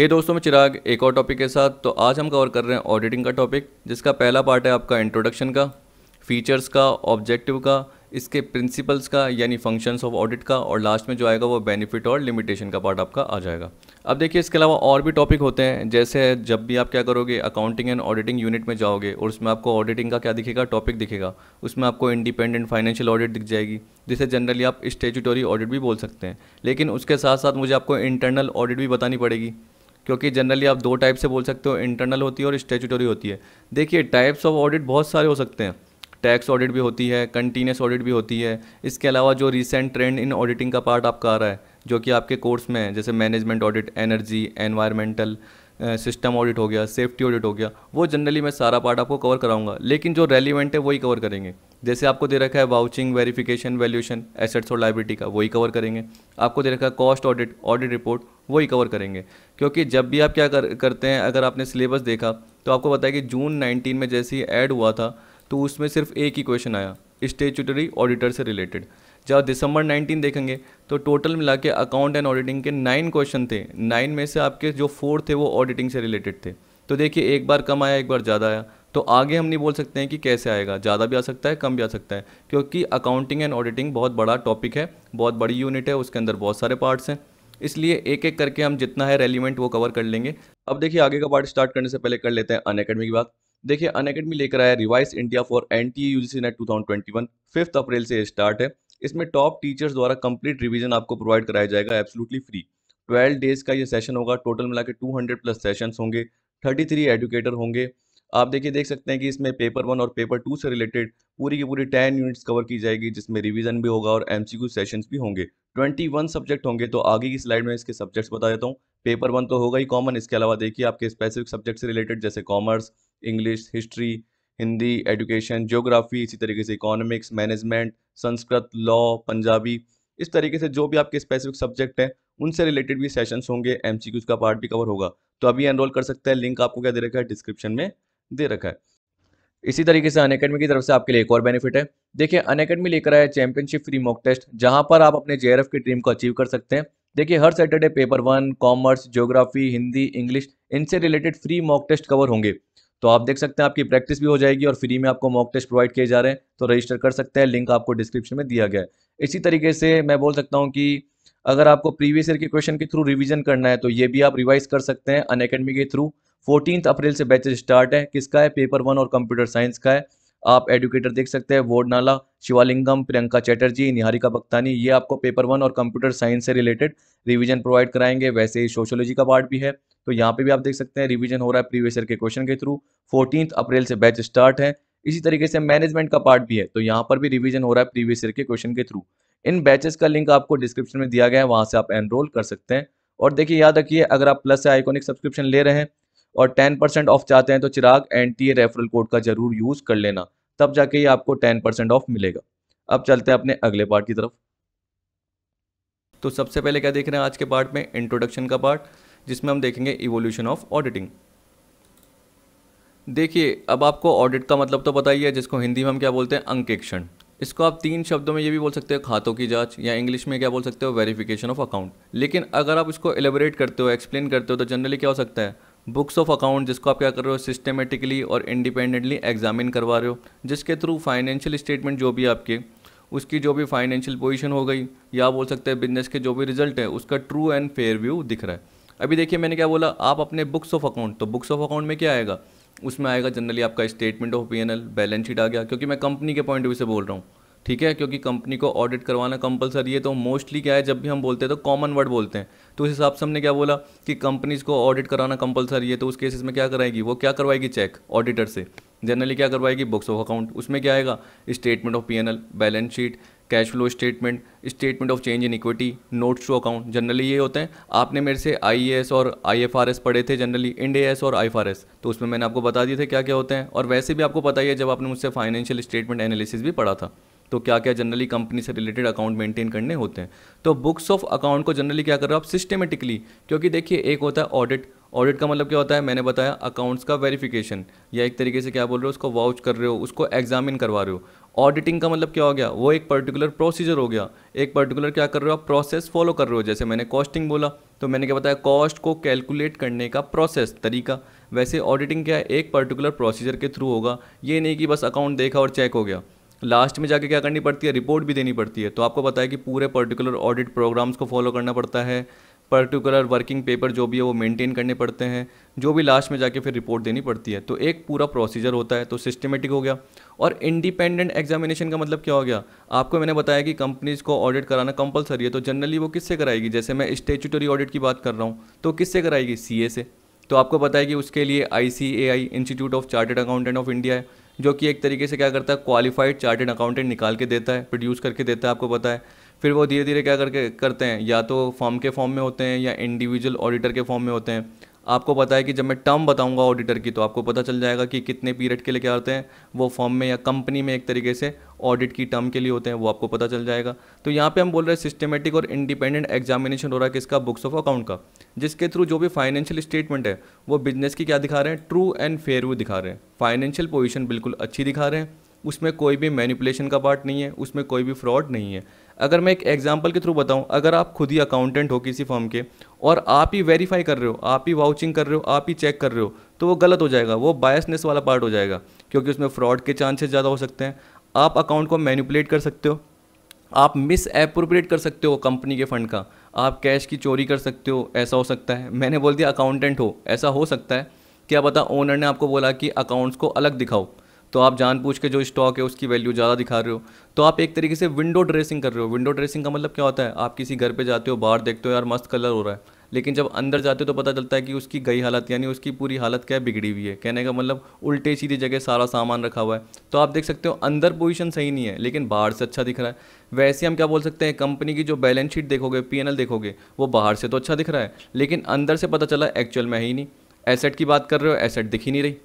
हे hey दोस्तों मैं चिराग एक और टॉपिक के साथ तो आज हम कवर कर रहे हैं ऑडिटिंग का टॉपिक जिसका पहला पार्ट है आपका इंट्रोडक्शन का फीचर्स का ऑब्जेक्टिव का इसके प्रिंसिपल्स का यानी फंक्शंस ऑफ ऑडिट का और लास्ट में जो आएगा वो बेनिफिट और लिमिटेशन का पार्ट आपका आ जाएगा अब देखिए इसके अलावा और भी टॉपिक होते हैं जैसे जब भी आप क्या करोगे अकाउंटिंग एंड ऑडिटिंग यूनिट में जाओगे और उसमें आपको ऑडिटिंग का क्या दिखेगा टॉपिक दिखेगा उसमें आपको इंडिपेंडेंट फाइनेंशियल ऑडिट दिख जाएगी जिसे जनरली आप स्टेचूटरी ऑडिट भी बोल सकते हैं लेकिन उसके साथ साथ मुझे आपको इंटरनल ऑडिट भी बतानी पड़ेगी क्योंकि जनरली आप दो टाइप से बोल सकते हो इंटरनल होती है और स्टेचुटरी होती है देखिए टाइप्स ऑफ ऑडिट बहुत सारे हो सकते हैं टैक्स ऑडिट भी होती है कंटिन्यूस ऑडिट भी होती है इसके अलावा जो रिसेंट ट्रेंड इन ऑडिटिंग का पार्ट आपका आ रहा है जो कि आपके कोर्स में है जैसे management audit energy environmental system audit हो गया सेफ्टी ऑडिट हो गया वो जनरली मैं सारा पार्ट आपको कवर कराऊंगा लेकिन जो रेलिवेंट है वही कवर करेंगे जैसे आपको दे रखा है वाउचिंग वेरिफिकेशन वैल्यूशन एसेट्स और लाइब्रिटी का वही कवर करेंगे आपको दे रखा है कॉस्ट ऑडिट ऑडिट रिपोर्ट वही कवर करेंगे क्योंकि जब भी आप क्या कर, करते हैं अगर आपने सिलेबस देखा तो आपको बताया कि जून नाइनटीन में जैसे ही ऐड हुआ था तो उसमें सिर्फ एक ही क्वेश्चन आया स्टेचुटरी ऑडिटर से रिलेटेड जब दिसंबर 19 देखेंगे तो टोटल मिला के अकाउंट एंड ऑडिटिंग के नाइन क्वेश्चन थे नाइन में से आपके जो फोर थे वो ऑडिटिंग से रिलेटेड थे तो देखिए एक बार कम आया एक बार ज़्यादा आया तो आगे हम नहीं बोल सकते हैं कि कैसे आएगा ज़्यादा भी आ सकता है कम भी आ सकता है क्योंकि अकाउंटिंग एंड ऑडिटिंग बहुत बड़ा टॉपिक है बहुत बड़ी यूनिट है उसके अंदर बहुत सारे पार्ट्स हैं इसलिए एक एक करके हम जितना है रेलिवेंट वो कवर कर लेंगे अब देखिए आगे का पार्ट स्टार्ट करने से पहले कर लेते हैं अनएकेडमी की बात देखिए अनएकेडमी लेकर आया revise India for N T U G C NET two thousand twenty one fifth April से स्टार्ट है इसमें टॉप टीचर्स द्वारा कंप्लीट रिवीजन आपको प्रोवाइड कराया जाएगा एब्सोल्युटली फ्री ट्वेल्व डेज का ये सेशन होगा टोटल मिला के टू हंड्रेड प्लस सेशंस होंगे थर्टी थ्री होंगे आप देखिए देख सकते हैं कि इसमें पेपर वन और पेपर टू से रिलेटेड पूरी की पूरी टेन यूनिट्स कवर की जाएगी जिसमें रिवीजन भी होगा और एमसीक्यू सेशंस भी होंगे ट्वेंटी वन सब्जेक्ट होंगे तो आगे की स्लाइड में इसके सब्जेक्ट्स बता देता हूँ पेपर वन तो होगा ही कॉमन इसके अलावा देखिए आपके स्पेसिफिक सब्जेक्ट से रिलेटेड जैसे commerce English history Hindi education geography इसी तरीके से economics management Sanskrit law Punjabi इस तरीके से जो भी आपके स्पेसिफिक सब्जेक्ट हैं उनसे रिलेटेड भी सेशंस होंगे एम का पार्ट भी कवर होगा तो अभी एनरोल कर सकते हैं लिंक आपको क्या दे रखा है डिस्क्रिप्शन में दे रखा है इसी तरीके से अन की तरफ से आपके लिए एक और बेनिफिट है देखिए अन अकेडमी लेकर आया चैंपियनशिप फ्री मॉक टेस्ट जहां पर आप अपने जे की ड्रीम को अचीव कर सकते हैं देखिए हर Saturday paper one commerce geography Hindi English इनसे related free mock test cover होंगे तो आप देख सकते हैं आपकी प्रैक्टिस भी हो जाएगी और फ्री में आपको मॉक टेस्ट प्रोवाइड किए जा रहे हैं तो रजिस्टर कर सकते हैं लिंक आपको डिस्क्रिप्शन में दिया गया है इसी तरीके से मैं बोल सकता हूँ कि अगर आपको प्रीवियस ईयर के क्वेश्चन के थ्रू रिवीजन करना है तो ये भी आप रिवाइज कर सकते हैं अन अकेडमी के थ्रू फोर्टीन अप्रैल से बैचेज स्टार्ट है किसका है पेपर वन और कंप्यूटर साइंस का है आप एडुकेटर देख सकते हैं वोड नाला शिवालिंगम प्रियंका चैटर्जी निहारिका बक्तानी ये आपको पेपर वन और कंप्यूटर साइंस से रिलेटेड रिवीजन प्रोवाइड कराएंगे वैसे ही सोशोलॉजी का पार्ट भी है तो यहाँ पे भी आप देख सकते हैं रिविजन हो रहा है प्रीवियस ईयर के क्वेश्चन के थ्रू फोर्टीन अप्रैल से बैच स्टार्ट है इसी तरीके से मैनेजमेंट का पार्ट भी है तो यहाँ पर भी रिविजन हो रहा है प्रीवियस ईयर के क्वेश्चन के थ्रू इन बैचेस का लिंक आपको डिस्क्रिप्शन में दिया गया है वहां से आप एनरोल कर सकते हैं और देखिए याद रखिए अगर आप प्लस से सब्सक्रिप्शन ले रहे हैं और टेन परसेंट ऑफ चाहते हैं तो Chirag N T A referral code का जरूर यूज़ कर लेना तब जाके ये आपको टेन परसेंट ऑफ मिलेगा अब चलते हैं अपने अगले पार्ट की तरफ तो सबसे पहले क्या देख रहे हैं आज के पार्ट में इंट्रोडक्शन का पार्ट जिसमें हम देखेंगे इवोल्यूशन ऑफ ऑडिटिंग देखिए अब आपको ऑडिट का मतलब तो पता ही है जिसको हिंदी में हम क्या बोलते हैं अंकेक्षण इसको आप तीन शब्दों में ये भी बोल सकते हो खातों की जांच या इंग्लिश में क्या बोल सकते हो वेरिफिकेशन ऑफ अकाउंट लेकिन अगर आप इसको एलेबरेट करते हो एक्सप्लेन करते हो तो जनरली क्या हो सकता है बुक्स ऑफ अकाउंट जिसको आप क्या कर रहे हो सिस्टमेटिकली और इंडिपेंडेंटली एग्जामिन करवा रहे हो जिसके थ्रू फाइनेंशियल स्टेटमेंट जो भी आपके उसकी जो भी फाइनेंशियल पोजिशन हो गई या बोल सकते हैं बिजनेस के जो भी रिजल्ट है उसका ट्रू एंड फेयर व्यू दिख रहा है अभी देखिए मैंने क्या बोला आप अपने बुक्स ऑफ अकाउंट तो बुक्स ऑफ अकाउंट में क्या आएगा उसमें आएगा जनरली आपका statement of P balance sheet आ गया क्योंकि मैं कंपनी के पॉइंट ऑफ व्यू से बोल रहा हूँ ठीक है क्योंकि कंपनी को ऑडिट करवाना कंपलसरी है तो मोस्टली क्या है जब भी हम बोलते हैं तो कॉमन वर्ड बोलते हैं तो उस हिसाब से हमने क्या बोला कि कंपनीज को ऑडिट कराना कंपलसरी है तो उस केसेस में क्या कराएगी वो क्या करवाएगी चेक ऑडिटर से जनरली क्या करवाएगी बुक्स ऑफ अकाउंट उसमें क्या आएगा statement of P balance sheet cash flow statement statement of change in equity notes to account generally ये होते हैं आपने मेरे से आई और आई पढ़े थे जनरली इंड और आई तो उसमें मैंने आपको बता दिए थे क्या क्या होते हैं और वैसे भी आपको पता ही है जब आपने मुझसे फाइनेंशियल स्टेटमेंट एनालिसिस भी पढ़ा था तो क्या क्या जनरली कंपनी से रिलेटेड अकाउंट मेंटेन करने होते हैं तो बुक्स ऑफ अकाउंट को जनरली क्या कर रहे हो आप सिस्टमेटिकली क्योंकि देखिए एक होता है ऑडिट ऑडिट का मतलब क्या होता है मैंने बताया अकाउंट्स का वेरिफिकेशन या एक तरीके से क्या बोल रहे हो उसको वाउच कर रहे हो उसको एग्जामिन करवा रहे हो ऑडिटिंग का मतलब क्या हो गया वो एक पर्टिकुलर प्रोसीजर हो गया एक पर्टिकुलर क्या कर रहे हो आप प्रोसेस फॉलो कर रहे हो जैसे मैंने कॉस्टिंग बोला तो मैंने क्या बताया कॉस्ट को कैलकुलेट करने का प्रोसेस तरीका वैसे ऑडिटिंग क्या है एक पर्टिकुलर प्रोसीजर के थ्रू होगा ये नहीं कि बस अकाउंट देखा और चेक हो गया लास्ट में जाके क्या करनी पड़ती है रिपोर्ट भी देनी पड़ती है तो आपको पता है कि पूरे पर्टिकुलर ऑडिट प्रोग्राम्स को फॉलो करना पड़ता है पर्टिकुलर वर्किंग पेपर जो भी है वो मेंटेन करने पड़ते हैं जो भी लास्ट में जाके फिर रिपोर्ट देनी पड़ती है तो एक पूरा प्रोसीजर होता है तो सिस्टमेटिक हो गया और इंडिपेंडेंट एग्जामिनेशन का मतलब क्या हो गया आपको मैंने बताया कि कंपनीज़ को ऑडिट कराना कंपलसरी है तो जनरली वो किससे कराएगी जैसे मैं स्टेचुटरी ऑडिट की बात कर रहा हूँ तो किससे कराएगी सी से तो आपको पता है कि उसके लिए I C A I institute of chartered accountant of India है जो कि एक तरीके से क्या करता है क्वालिफाइड चार्टेड अकाउंटेंट निकाल के देता है प्रोड्यूस करके देता है आपको पता है फिर वो धीरे धीरे क्या करके करते हैं या तो फॉर्म के फॉर्म में होते हैं या इंडिविजुअल ऑडिटर के फॉर्म में होते हैं आपको पता है कि जब मैं टर्म बताऊंगा ऑडिटर की तो आपको पता चल जाएगा कि कितने पीरियड के लिए क्या आते हैं वो फॉर्म में या कंपनी में एक तरीके से ऑडिट की टर्म के लिए होते हैं वो आपको पता चल जाएगा तो यहाँ पे हम बोल रहे हैं सिस्टमेटिक और इंडिपेंडेंट एग्जामिनेशन हो रहा है किसका बुक्स ऑफ अकाउंट का जिसके थ्रू जो भी फाइनेंशियल स्टेटमेंट है वो बिजनेस की क्या दिखा रहे हैं ट्रू एंड फेयर व्यू दिखा रहे हैं फाइनेंशियल पोजिशन बिल्कुल अच्छी दिखा रहे हैं उसमें कोई भी मैनिपुलेशन का पार्ट नहीं है उसमें कोई भी फ्रॉड नहीं है अगर मैं एक एग्जाम्पल के थ्रू बताऊँ अगर आप खुद ही अकाउंटेंट हो किसी फॉर्म के और आप ही वेरीफाई कर रहे हो आप ही वाउचिंग कर रहे हो आप ही चेक कर रहे हो तो वो गलत हो जाएगा वो बायसनेस वाला पार्ट हो जाएगा क्योंकि उसमें फ्रॉड के चांसेस ज़्यादा हो सकते हैं आप अकाउंट को मैनिपुलेट कर सकते हो आप मिस अप्रोप्रिएट कर सकते हो कंपनी के फंड का आप कैश की चोरी कर सकते हो ऐसा हो सकता है मैंने बोल दिया अकाउंटेंट हो ऐसा हो सकता है क्या पता ओनर ने आपको बोला कि अकाउंट्स को अलग दिखाओ तो आप जान पूछ के जो स्टॉक है उसकी वैल्यू ज़्यादा दिखा रहे हो तो आप एक तरीके से विंडो ड्रेसिंग कर रहे हो विंडो ड्रेसिंग का मतलब क्या होता है आप किसी घर पर जाते हो बाहर देखते हो यार मस्त कलर हो रहा है लेकिन जब अंदर जाते हो तो पता चलता है कि उसकी गई हालत यानी उसकी पूरी हालत क्या बिगड़ी हुई है कहने का मतलब उल्टे सीधी जगह सारा सामान रखा हुआ है तो आप देख सकते हो अंदर पोजीशन सही नहीं है लेकिन बाहर से अच्छा दिख रहा है वैसे हम क्या बोल सकते हैं कंपनी की जो बैलेंस शीट देखोगे पी देखोगे वो बाहर से तो अच्छा दिख रहा है लेकिन अंदर से पता चला एक्चुअल में है ही नहीं एसेट की बात कर रहे हो एसेट दिख ही नहीं रही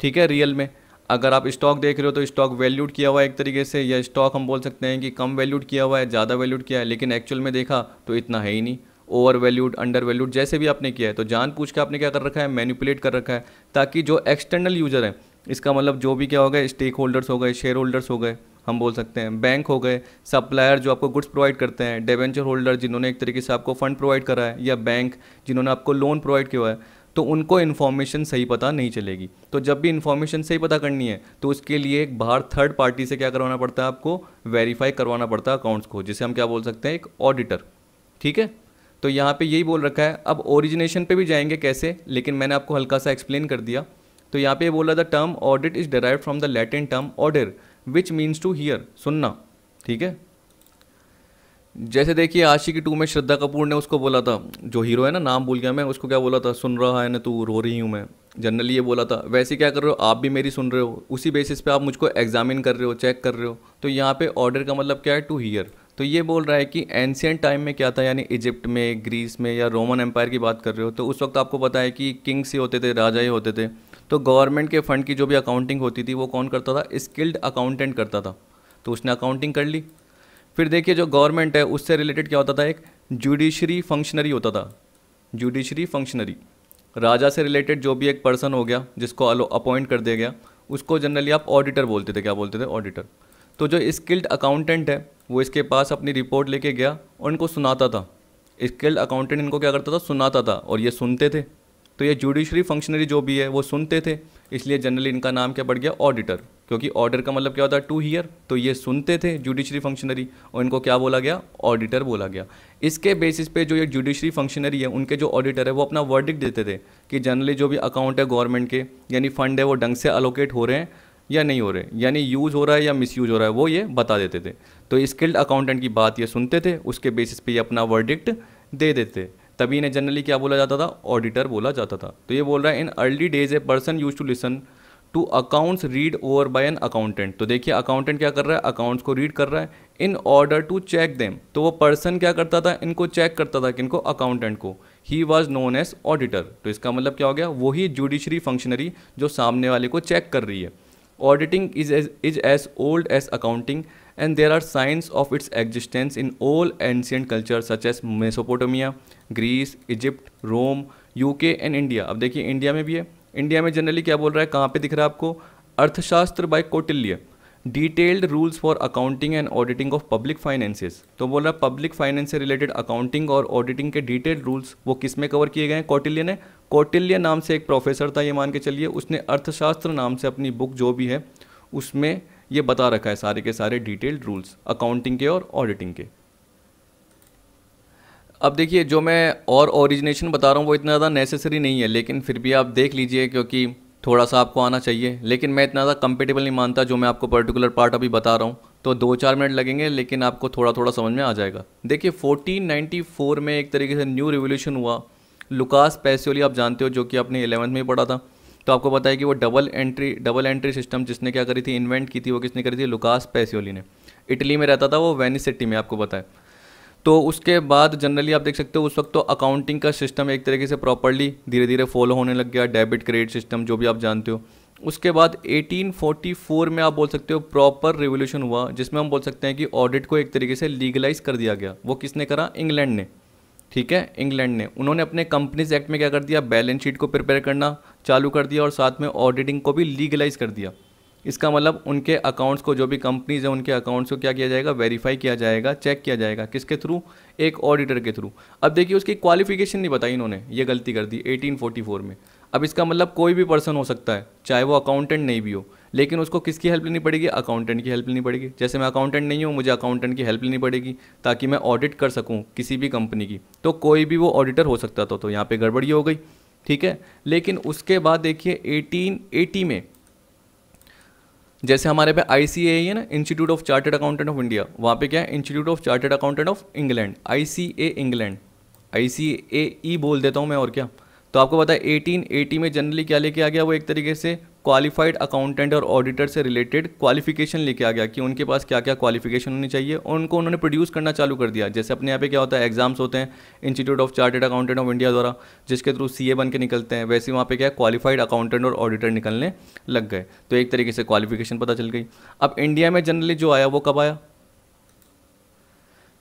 ठीक है रियल में अगर आप स्टॉक देख रहे हो तो स्टॉक वैल्यूड किया हुआ है एक तरीके से या स्टॉक हम बोल सकते हैं कि कम वैल्यूड किया हुआ है ज़्यादा वैल्यूड किया है लेकिन एक्चुअल में देखा तो इतना है ही नहीं ओवर वैल्यूड अंडर वैल्यूड जैसे भी आपने किया है तो जान पूछ के आपने क्या कर रखा है मैनिपुलेट कर रखा है ताकि जो एक्सटर्नल यूज़र है इसका मतलब जो भी क्या हो गए स्टेक होल्डर्स हो गए शेयर होल्डर्स हो गए हम बोल सकते हैं बैंक हो गए सप्लायर जो आपको गुड्स प्रोवाइड करते हैं डेवेंचर होल्डर जिन्होंने एक तरीके से आपको फ़ंड प्रोवाइड करा है या बैंक जिन्होंने आपको लोन प्रोवाइड किया है तो उनको इन्फॉर्मेशन सही पता नहीं चलेगी तो जब भी इन्फॉर्मेशन सही पता करनी है तो उसके लिए एक बाहर थर्ड पार्टी से क्या करवाना पड़ता है आपको वेरीफाई करवाना पड़ता है अकाउंट्स को जिसे हम क्या बोल सकते हैं एक ऑडिटर ठीक है तो यहाँ पे यही बोल रखा है अब ओरिजिनेशन पे भी जाएंगे कैसे लेकिन मैंने आपको हल्का सा एक्सप्लेन कर दिया तो यहाँ पे बोला था term audit is derive from the Latin term audire which means to hear सुनना ठीक है जैसे देखिए आशिकी टू में श्रद्धा कपूर ने उसको बोला था जो हीरो है ना नाम भूल गया मैं उसको क्या बोला था सुन रहा है ना तू रो रही हूँ मैं जनरली ये बोला था वैसे क्या कर रहे हो आप भी मेरी सुन रहे हो उसी बेसिस पे आप मुझको एग्जामिन कर रहे हो चेक कर रहे हो तो यहाँ पे ऑर्डर का मतलब क्या है टू हीयर तो ये बोल रहा है कि एंशियंट टाइम में क्या था यानी इजिप्ट में ग्रीस में या रोमन एम्पायर की बात कर रहे हो तो उस वक्त आपको पता है कि किंग्स ही होते थे राजा ही होते थे तो गवर्नमेंट के फंड की जो भी अकाउंटिंग होती थी वो कौन करता था स्किल्ड अकाउंटेंट करता था तो उसने अकाउंटिंग कर ली फिर देखिए जो गवर्नमेंट है उससे रिलेटेड क्या होता था एक जुडिशरी फंक्शनरी होता था जुडिशरी फंक्शनरी राजा से रिलेटेड जो भी एक पर्सन हो गया जिसको अपॉइंट कर दिया गया उसको जनरली आप ऑडिटर बोलते थे क्या बोलते थे ऑडिटर तो जो स्किल्ड अकाउंटेंट है वो इसके पास अपनी रिपोर्ट लेके गया और इनको सुनाता था स्किल्ड अकाउंटेंट इनको क्या करता था सुनाता था और ये सुनते थे तो ये जुडिशरी फंक्शनरी जो भी है वो सुनते थे इसलिए जनरली इनका नाम क्या बढ़ गया ऑडिटर क्योंकि ऑर्डर का मतलब क्या होता है टू हीयर तो ये सुनते थे जुडिशरी फंक्शनरी और इनको क्या बोला गया ऑडिटर बोला गया इसके बेसिस पे जो ये जुडिशरी फंक्शनरी है उनके जो ऑडिटर है वो अपना वर्डिक देते थे कि जनरली जो भी अकाउंट है गवर्नमेंट के यानी फंड है वो ढंग से अलोकेट हो रहे हैं या नहीं हो रहे यानी यूज़ हो रहा है या मिस हो रहा है वो ये बता देते थे तो स्किल्ड अकाउंटेंट की बात ये सुनते थे उसके बेसिस पे ये अपना वर्डिक्ट दे देते तभी इन्हें जनरली क्या बोला जाता था ऑडिटर बोला जाता था तो ये बोल रहा है in early days a person use to listen to accounts read over by an accountant तो देखिए अकाउंटेंट क्या कर रहा है अकाउंट्स को रीड कर रहा है in order to check them तो वो पर्सन क्या करता था इनको चेक करता था कि इनको अकाउंटेंट को ही वॉज नोन एज ऑडिटर तो इसका मतलब क्या हो गया वही जुडिशरी फंक्शनरी जो सामने वाले को चेक कर रही है auditing is as is as old as accounting and there are science of its existence in all ancient culture such as Mesopotamia Greece Egypt Rome UK and India अब देखिए India में भी है इंडिया में generally क्या बोल रहा है कहाँ पे दिख रहा है आपको Arthashastra by Kautilya detailed rules for accounting and auditing of public finances तो बोल रहा है पब्लिक फाइनेंस से रिलेटेड अकाउंटिंग और ऑडिटिंग के डिटेल्ड रूल्स वो किस में कवर किए गए हैं कौटिल्य ने कौटिल्य नाम से एक प्रोफेसर था ये मान के चलिए उसने अर्थशास्त्र नाम से अपनी बुक जो भी है उसमें ये बता रखा है सारे के सारे डिटेल्ड रूल्स अकाउंटिंग के और ऑडिटिंग के अब देखिए जो मैं और ओरिजिनेशन बता रहा हूँ वो इतना ज़्यादा नेसेसरी नहीं है लेकिन फिर भी आप देख लीजिए क्योंकि थोड़ा सा आपको आना चाहिए लेकिन मैं इतना ज़्यादा कंपेटेबल नहीं मानता जो मैं आपको पर्टिकुलर पार्ट अभी बता रहा हूँ तो दो चार मिनट लगेंगे लेकिन आपको थोड़ा थोड़ा समझ में आ जाएगा देखिए 1494 में एक तरीके से न्यू रिवोल्यूशन हुआ लुकास पैसियोली आप जानते हो जो कि आपने एलेवंथ में पढ़ा था तो आपको पता है कि वो double entry double entry system जिसने क्या करी थी इन्वेंट की थी वो किसने करी थी लुकास पैसियोली ने इटली में रहता था वो वेनिस सिटी में आपको पता है तो उसके बाद जनरली आप देख सकते हो उस वक्त तो अकाउंटिंग का सिस्टम एक तरीके से प्रॉपरली धीरे धीरे फॉलो होने लग गया डेबिट क्रेडिट सिस्टम जो भी आप जानते हो उसके बाद 1844 में आप बोल सकते हो प्रॉपर रिवोल्यूशन हुआ जिसमें हम बोल सकते हैं कि ऑडिट को एक तरीके से लीगलाइज कर दिया गया वो किसने करा इंग्लैंड ने ठीक है इंग्लैंड ने उन्होंने अपने कंपनीज एक्ट में क्या कर दिया बैलेंस शीट को प्रिपेयर करना चालू कर दिया और साथ में ऑडिटिंग को भी लीगलाइज कर दिया इसका मतलब उनके अकाउंट्स को जो भी कंपनीज हैं उनके अकाउंट्स को क्या किया जाएगा वेरीफाई किया जाएगा चेक किया जाएगा किसके थ्रू एक ऑडिटर के थ्रू अब देखिए उसकी क्वालिफिकेशन नहीं बताई इन्होंने ये गलती कर दी 1844 में अब इसका मतलब कोई भी पर्सन हो सकता है चाहे वो अकाउंटेंट नहीं भी हो लेकिन उसको किसकी हेल्प लेनी पड़ेगी अकाउंटेंट की हेल्प लेनी पड़ेगी जैसे मैं अकाउंटेंट नहीं हूँ मुझे अकाउंटेंट की हेल्प लेनी पड़ेगी ताकि मैं ऑडिट कर सकूँ किसी भी कंपनी की तो कोई भी वो ऑडिटर हो सकता था तो यहाँ पर गड़बड़ी हो गई ठीक है लेकिन उसके बाद देखिए 1880 में जैसे हमारे पे आई सी ए ना institute of chartered accountant of India वहाँ पे क्या है institute of chartered accountant of England I C A England I C A E बोल देता हूँ मैं और क्या तो आपको पता है एटीन एटी में जनरली क्या लेके आ गया वो एक तरीके से क्वालिफाइड अकाउंटेंट और ऑडिटर से रिलेटेड क्वालिफिकेशन लेके आ गया कि उनके पास क्या क्या क्वालिफिकेशन होनी चाहिए और उनको उन्होंने प्रोड्यूस करना चालू कर दिया जैसे अपने यहाँ पे क्या होता है एग्जाम्स होते हैं institute of chartered accountant of India द्वारा जिसके थ्रू सी बन के निकलते हैं वैसे वहाँ पर क्या क्वालिफाइड अकाउंटेंट और ऑडिटर निकलने लग गए तो एक तरीके से क्वालिफिकेशन पता चल गई अब इंडिया में जनरली जो आया वो कब आया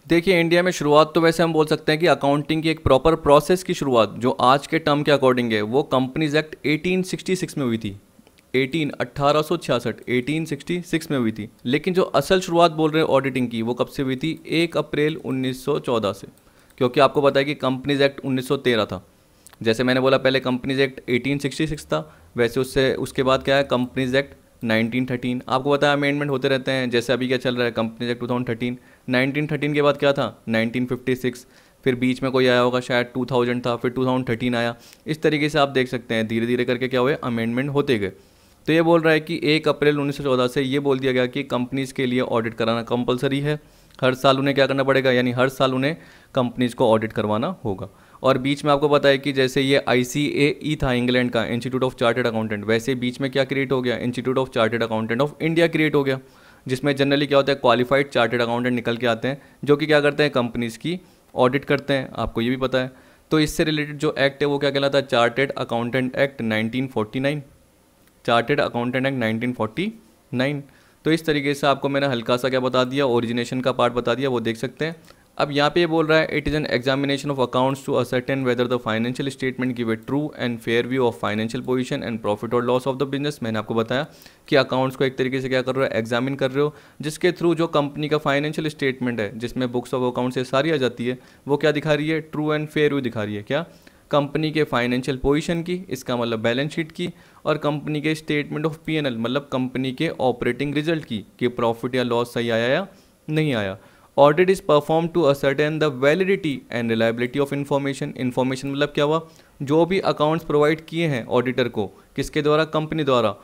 देखिए इंडिया में शुरुआत तो वैसे हम बोल सकते हैं कि अकाउंटिंग की एक प्रॉपर प्रोसेस की शुरुआत जो आज के टर्म के अकॉर्डिंग है वो कंपनीज एक्ट 1866 में हुई थी एटीन अट्ठारह सौ छियासठ एटीन सिक्सटी सिक्स में हुई थी लेकिन जो असल शुरुआत बोल रहे हैं ऑडिटिंग की वो कब से हुई थी एक अप्रैल 1914 से क्योंकि आपको पता है कि कंपनीज एक्ट 1913 था जैसे मैंने बोला पहले कंपनीज एक्ट 1866 था वैसे उससे उसके बाद क्या है कंपनीज एक्ट 1913 आपको पता है अमेंडमेंट होते रहते हैं जैसे अभी क्या चल रहा है कंपनीज एक्ट 2013 1913 के बाद क्या था 1956 फिर बीच में कोई आया होगा शायद 2000 था फिर 2013 आया इस तरीके से आप देख सकते हैं धीरे धीरे करके क्या हुए अमेंडमेंट होते गए तो ये बोल रहा है कि एक अप्रैल चौदह से ये बोल दिया गया कि कंपनीज़ के लिए ऑडिट कराना कंपलसरी है हर साल उन्हें क्या करना पड़ेगा यानी हर साल उन्हें कंपनीज़ को ऑडिट करवाना होगा और बीच में आपको पता है कि जैसे ये आई सी ए था इंग्लैंड का इंस्टीट्यूट ऑफ चार्टेड अकाउंटेंट वैसे बीच में क्या क्रिएट हो गया institute of chartered accountant of India create हो गया जिसमें जनरली क्या होता है क्वालिफाइड चार्टेड अकाउंटेंट निकल के आते हैं जो कि क्या करते हैं कंपनीज़ की ऑडिट करते हैं आपको ये भी पता है तो इससे रिलेटेड जो एक्ट है वो क्या कहलाता है chartered accountant act 1949 chartered accountant act nine तो इस तरीके से आपको मैंने हल्का सा क्या बता दिया ओरिजिनेशन का पार्ट बता दिया वो देख सकते हैं अब यहाँ पे ये बोल रहा है it is an examination of accounts to ascertain whether the financial statement give a true and fair view of financial position and profit और लॉस ऑफ द बिजनेस मैंने आपको बताया कि अकाउंट्स को एक तरीके से क्या कर रहे हो एग्जामिन कर रहे हो जिसके थ्रू जो कंपनी का फाइनेंशियल स्टेटमेंट है जिसमें बुक्स ऑफ अकाउंट्स ये सारी आ जाती है वो क्या दिखा रही है ट्रू एंड फेयर व्यू दिखा रही है क्या कंपनी के फाइनेंशियल पोजिशन की इसका मतलब बैलेंस शीट की और कंपनी के स्टेटमेंट ऑफ पी मतलब कंपनी के ऑपरेटिंग रिजल्ट की कि प्रॉफिट या लॉस सही आया या नहीं आया audit is perform to ascertain the validity and reliability of information information मतलब क्या हुआ जो भी अकाउंट्स प्रोवाइड किए हैं ऑडिटर को किसके द्वारा कंपनी द्वारा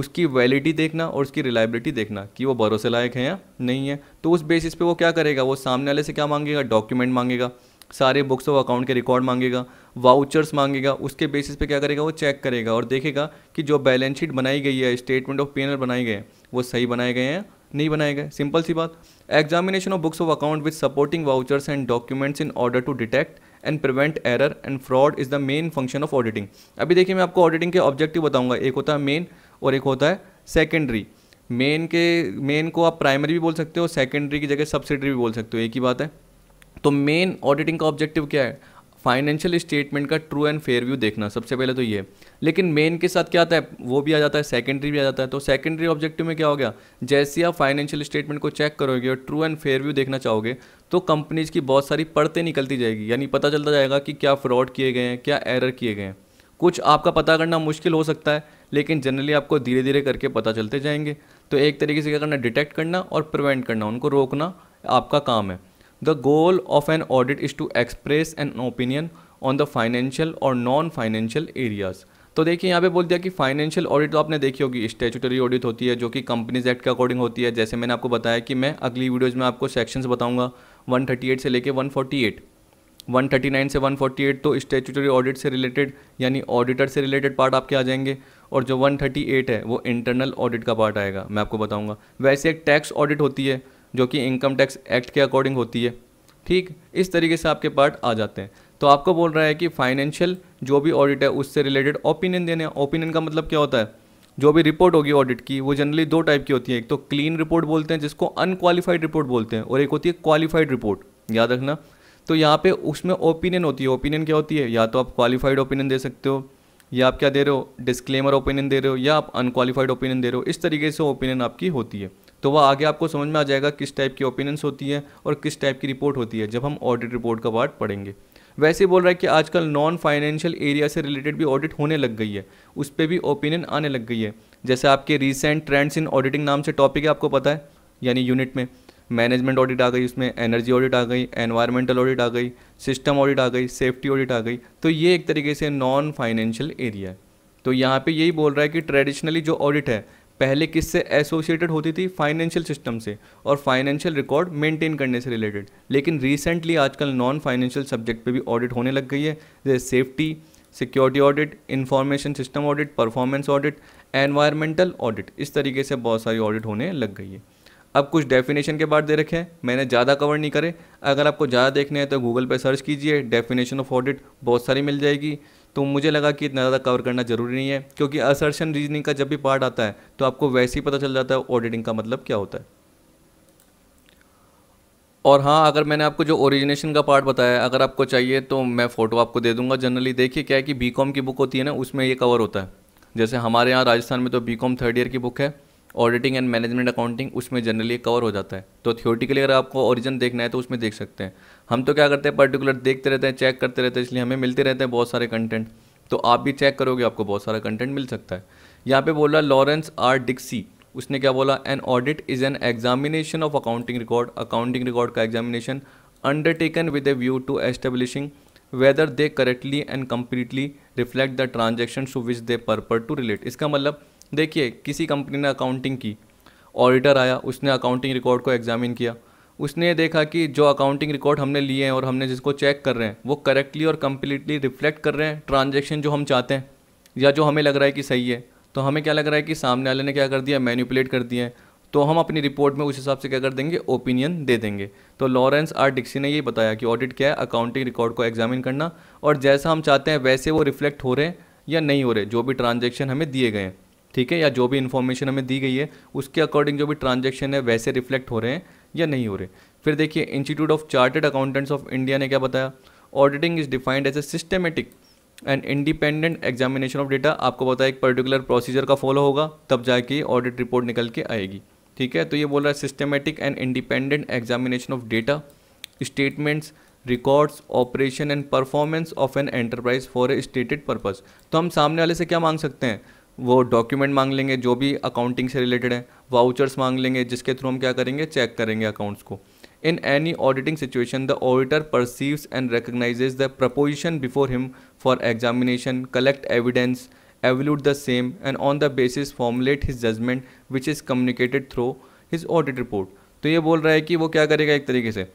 उसकी वैलिडिटी देखना और उसकी रिलायबिलिटी देखना कि वो भरोसे लायक है या नहीं है तो उस बेसिस पे वो क्या करेगा वो सामने वाले से क्या मांगेगा डॉक्यूमेंट मांगेगा सारे बुक्स ऑफ अकाउंट के रिकॉर्ड मांगेगा वाउचर्स मांगेगा उसके बेसिस पे क्या करेगा वो चेक करेगा और देखेगा कि जो बैलेंस शीट बनाई गई है स्टेटमेंट ऑफ पेनर बनाए गए हैं वो सही बनाए गए हैं नहीं बनाए गए सिंपल सी बात examination of books of account with supporting vouchers and documents in order to detect and prevent error and fraud is the main function of auditing अभी देखिए मैं आपको ऑडिटिंग के ऑब्जेक्टिव बताऊंगा एक होता है मेन और एक होता है सेकेंडरी मेन के मेन को आप प्राइमरी भी बोल सकते हो सेकेंडरी की जगह सब्सिडरी भी बोल सकते हो एक ही बात है तो मेन ऑडिटिंग का ऑब्जेक्टिव क्या है फाइनेंशियल स्टेटमेंट का ट्रू एंड फेयर व्यू देखना सबसे पहले तो ये लेकिन मेन के साथ क्या आता है वो भी आ जाता है सेकेंडरी भी आ जाता है तो सेकेंडरी ऑब्जेक्टिव में क्या हो गया जैसे आप फाइनेंशियल स्टेटमेंट को चेक करोगे और ट्रू एंड फेयर व्यू देखना चाहोगे तो कंपनीज की बहुत सारी पड़ते निकलती जाएगी यानी पता चलता जाएगा कि क्या फ्रॉड किए गए हैं क्या एरर किए गए हैं कुछ आपका पता करना मुश्किल हो सकता है लेकिन जनरली आपको धीरे धीरे करके पता चलते जाएंगे तो एक तरीके से क्या करना डिटेक्ट करना और प्रिवेंट करना उनको रोकना आपका काम है the goal of an audit is to express an opinion on the financial और नॉन फाइनेंशियल एरियाज तो देखिए यहाँ पे बोल दिया कि फाइनेंशियल ऑडिट तो आपने देखी होगी स्टेचुटरी ऑडिट होती है जो कि कंपनीज एक्ट के अकॉर्डिंग होती है जैसे मैंने आपको बताया कि मैं अगली वीडियोज़ में आपको सेक्शंस बताऊंगा 138 से लेके 148 139 से 148 तो स्टेचुटरी ऑडिट से रिलेटेड यानी ऑडिटर से रिलेटेड पार्ट आपके आ जाएंगे और जो 138 है वो इंटरनल ऑडिट का पार्ट आएगा मैं आपको बताऊँगा वैसे एक टैक्स ऑडिट होती है जो कि इनकम टैक्स एक्ट के अकॉर्डिंग होती है ठीक इस तरीके से आपके पार्ट आ जाते हैं तो आपको बोल रहा है कि फाइनेंशियल जो भी ऑडिट है उससे रिलेटेड ओपिनियन देने ओपिनियन का मतलब क्या होता है जो भी रिपोर्ट होगी ऑडिट की वो जनरली दो टाइप की होती है एक तो क्लीन रिपोर्ट बोलते हैं जिसको अनक्वालिफाइड रिपोर्ट बोलते हैं और एक होती है क्वालिफाइड रिपोर्ट याद रखना तो यहाँ पे उसमें ओपिनियन होती है ओपिनियन क्या होती है या तो आप क्वालिफाइड ओपिनियन दे सकते हो या आप क्या दे रहे हो डिस्क्लेमर ओपिनियन दे रहे हो या आप अनक्वालिफाइड ओपिनियन दे रहे हो इस तरीके से ओपिनियन आपकी होती है तो वह आगे आपको समझ में आ जाएगा किस टाइप की ओपिनियंस होती है और किस टाइप की रिपोर्ट होती है जब हम ऑडिट रिपोर्ट का पार्ट पढ़ेंगे वैसे बोल रहा है कि आजकल नॉन फाइनेंशियल एरिया से रिलेटेड भी ऑडिट होने लग गई है उस पर भी ओपिनियन आने लग गई है जैसे आपके रिसेंट ट्रेंड्स इन ऑडिटिंग नाम से टॉपिक है आपको पता है यानी यूनिट में मैनेजमेंट ऑडिट आ गई उसमें एनर्जी ऑडिट आ गई एनवायरमेंटल ऑडिट आ गई सिस्टम ऑडिट आ गई सेफ्टी ऑडिट आ गई तो ये एक तरीके से नॉन फाइनेंशियल एरिया है तो यहाँ पे यही बोल रहा है कि ट्रेडिशनली जो ऑडिट है पहले किससे एसोसिएटेड होती थी फाइनेंशियल सिस्टम से और फाइनेंशियल रिकॉर्ड मेंटेन करने से रिलेटेड लेकिन रिसेंटली आजकल नॉन फाइनेंशियल सब्जेक्ट पे भी ऑडिट होने लग गई है जैसे safety security audit information system audit performance audit environmental audit इस तरीके से बहुत सारी ऑडिट होने लग गई है अब कुछ डेफिनेशन के बाद दे रखे हैं मैंने ज़्यादा कवर नहीं करे अगर आपको ज़्यादा देखने हैं तो गूगल पर सर्च कीजिए डेफिनेशन ऑफ ऑडिट बहुत सारी मिल जाएगी तो मुझे लगा कि इतना ज़्यादा कवर करना ज़रूरी नहीं है क्योंकि असर्शन रीजनिंग का जब भी पार्ट आता है तो आपको वैसे ही पता चल जाता है ऑडिटिंग का मतलब क्या होता है और हाँ अगर मैंने आपको जो ओरिजिनेशन का पार्ट बताया अगर आपको चाहिए तो मैं फ़ोटो आपको दे दूंगा जनरली देखिए क्या है कि बी की बुक होती है ना उसमें ये कवर होता है जैसे हमारे यहाँ राजस्थान में तो बी थर्ड ईयर की बुक है ऑडिटिंग एंड मैनेजमेंट अकाउंटिंग उसमें जनरली कवर हो जाता है तो थियोटिकली अगर आपको ओरिजिन देखना है तो उसमें देख सकते हैं हम तो क्या करते हैं पर्टिकुलर देखते रहते हैं चेक करते रहते हैं इसलिए हमें मिलते रहते हैं बहुत सारे कंटेंट तो आप भी चेक करोगे आपको बहुत सारा कंटेंट मिल सकता है यहाँ पे बोला लॉरेंस आर डिक्सी उसने क्या बोला an audit is an examination of accounting record accounting record का examination undertaken with a view to establishing whether they correctly and completely reflect the transaction to which they purport to relate इसका मतलब देखिए किसी company ने accounting की auditor आया उसने accounting record को एग्जामिन किया उसने देखा कि जो अकाउंटिंग रिकॉर्ड हमने लिए हैं और हमने जिसको चेक कर रहे हैं वो करेक्टली और कम्प्लीटली रिफ्लेक्ट कर रहे हैं ट्रांजेक्शन जो हम चाहते हैं या जो हमें लग रहा है कि सही है तो हमें क्या लग रहा है कि सामने वाले ने क्या कर दिया मैनिपुलेट कर दिए तो हम अपनी रिपोर्ट में उस हिसाब से क्या कर देंगे ओपिनियन दे देंगे तो लॉरेंस आर डिक्सी ने ये बताया कि ऑडिट क्या है अकाउंटिंग रिकॉर्ड को एग्जामिन करना और जैसा हम चाहते हैं वैसे वो रिफ्लेक्ट हो रहे हैं या नहीं हो रहे जो भी ट्रांजेक्शन हमें दिए गए हैं ठीक है या जो भी इन्फॉर्मेशन हमें दी गई है उसके अकॉर्डिंग जो भी ट्रांजेक्शन है वैसे रिफ्लेक्ट हो रहे हैं या नहीं हो रहे फिर देखिए Institute of Chartered Accountants of India ने क्या बताया auditing is defined as a systematic and independent examination of data आपको बताया एक पर्टिकुलर प्रोसीजर का फॉलो होगा तब जाके ऑडिट रिपोर्ट निकल के आएगी ठीक है तो ये बोल रहा है systematic and independent examination of data statements records operation and performance of an enterprise for a stated purpose तो हम सामने वाले से क्या मांग सकते हैं वो डॉक्यूमेंट मांग लेंगे जो भी अकाउंटिंग से रिलेटेड है वाउचर्स मांग लेंगे जिसके थ्रू हम क्या करेंगे चेक करेंगे अकाउंट्स को in any auditing situation the auditor perceives and recognises the proposition before him for examination collect evidence evaluate the same and on the basis formulate his judgement which is communicated through his audit report तो ये बोल रहा है कि वो क्या करेगा एक तरीके से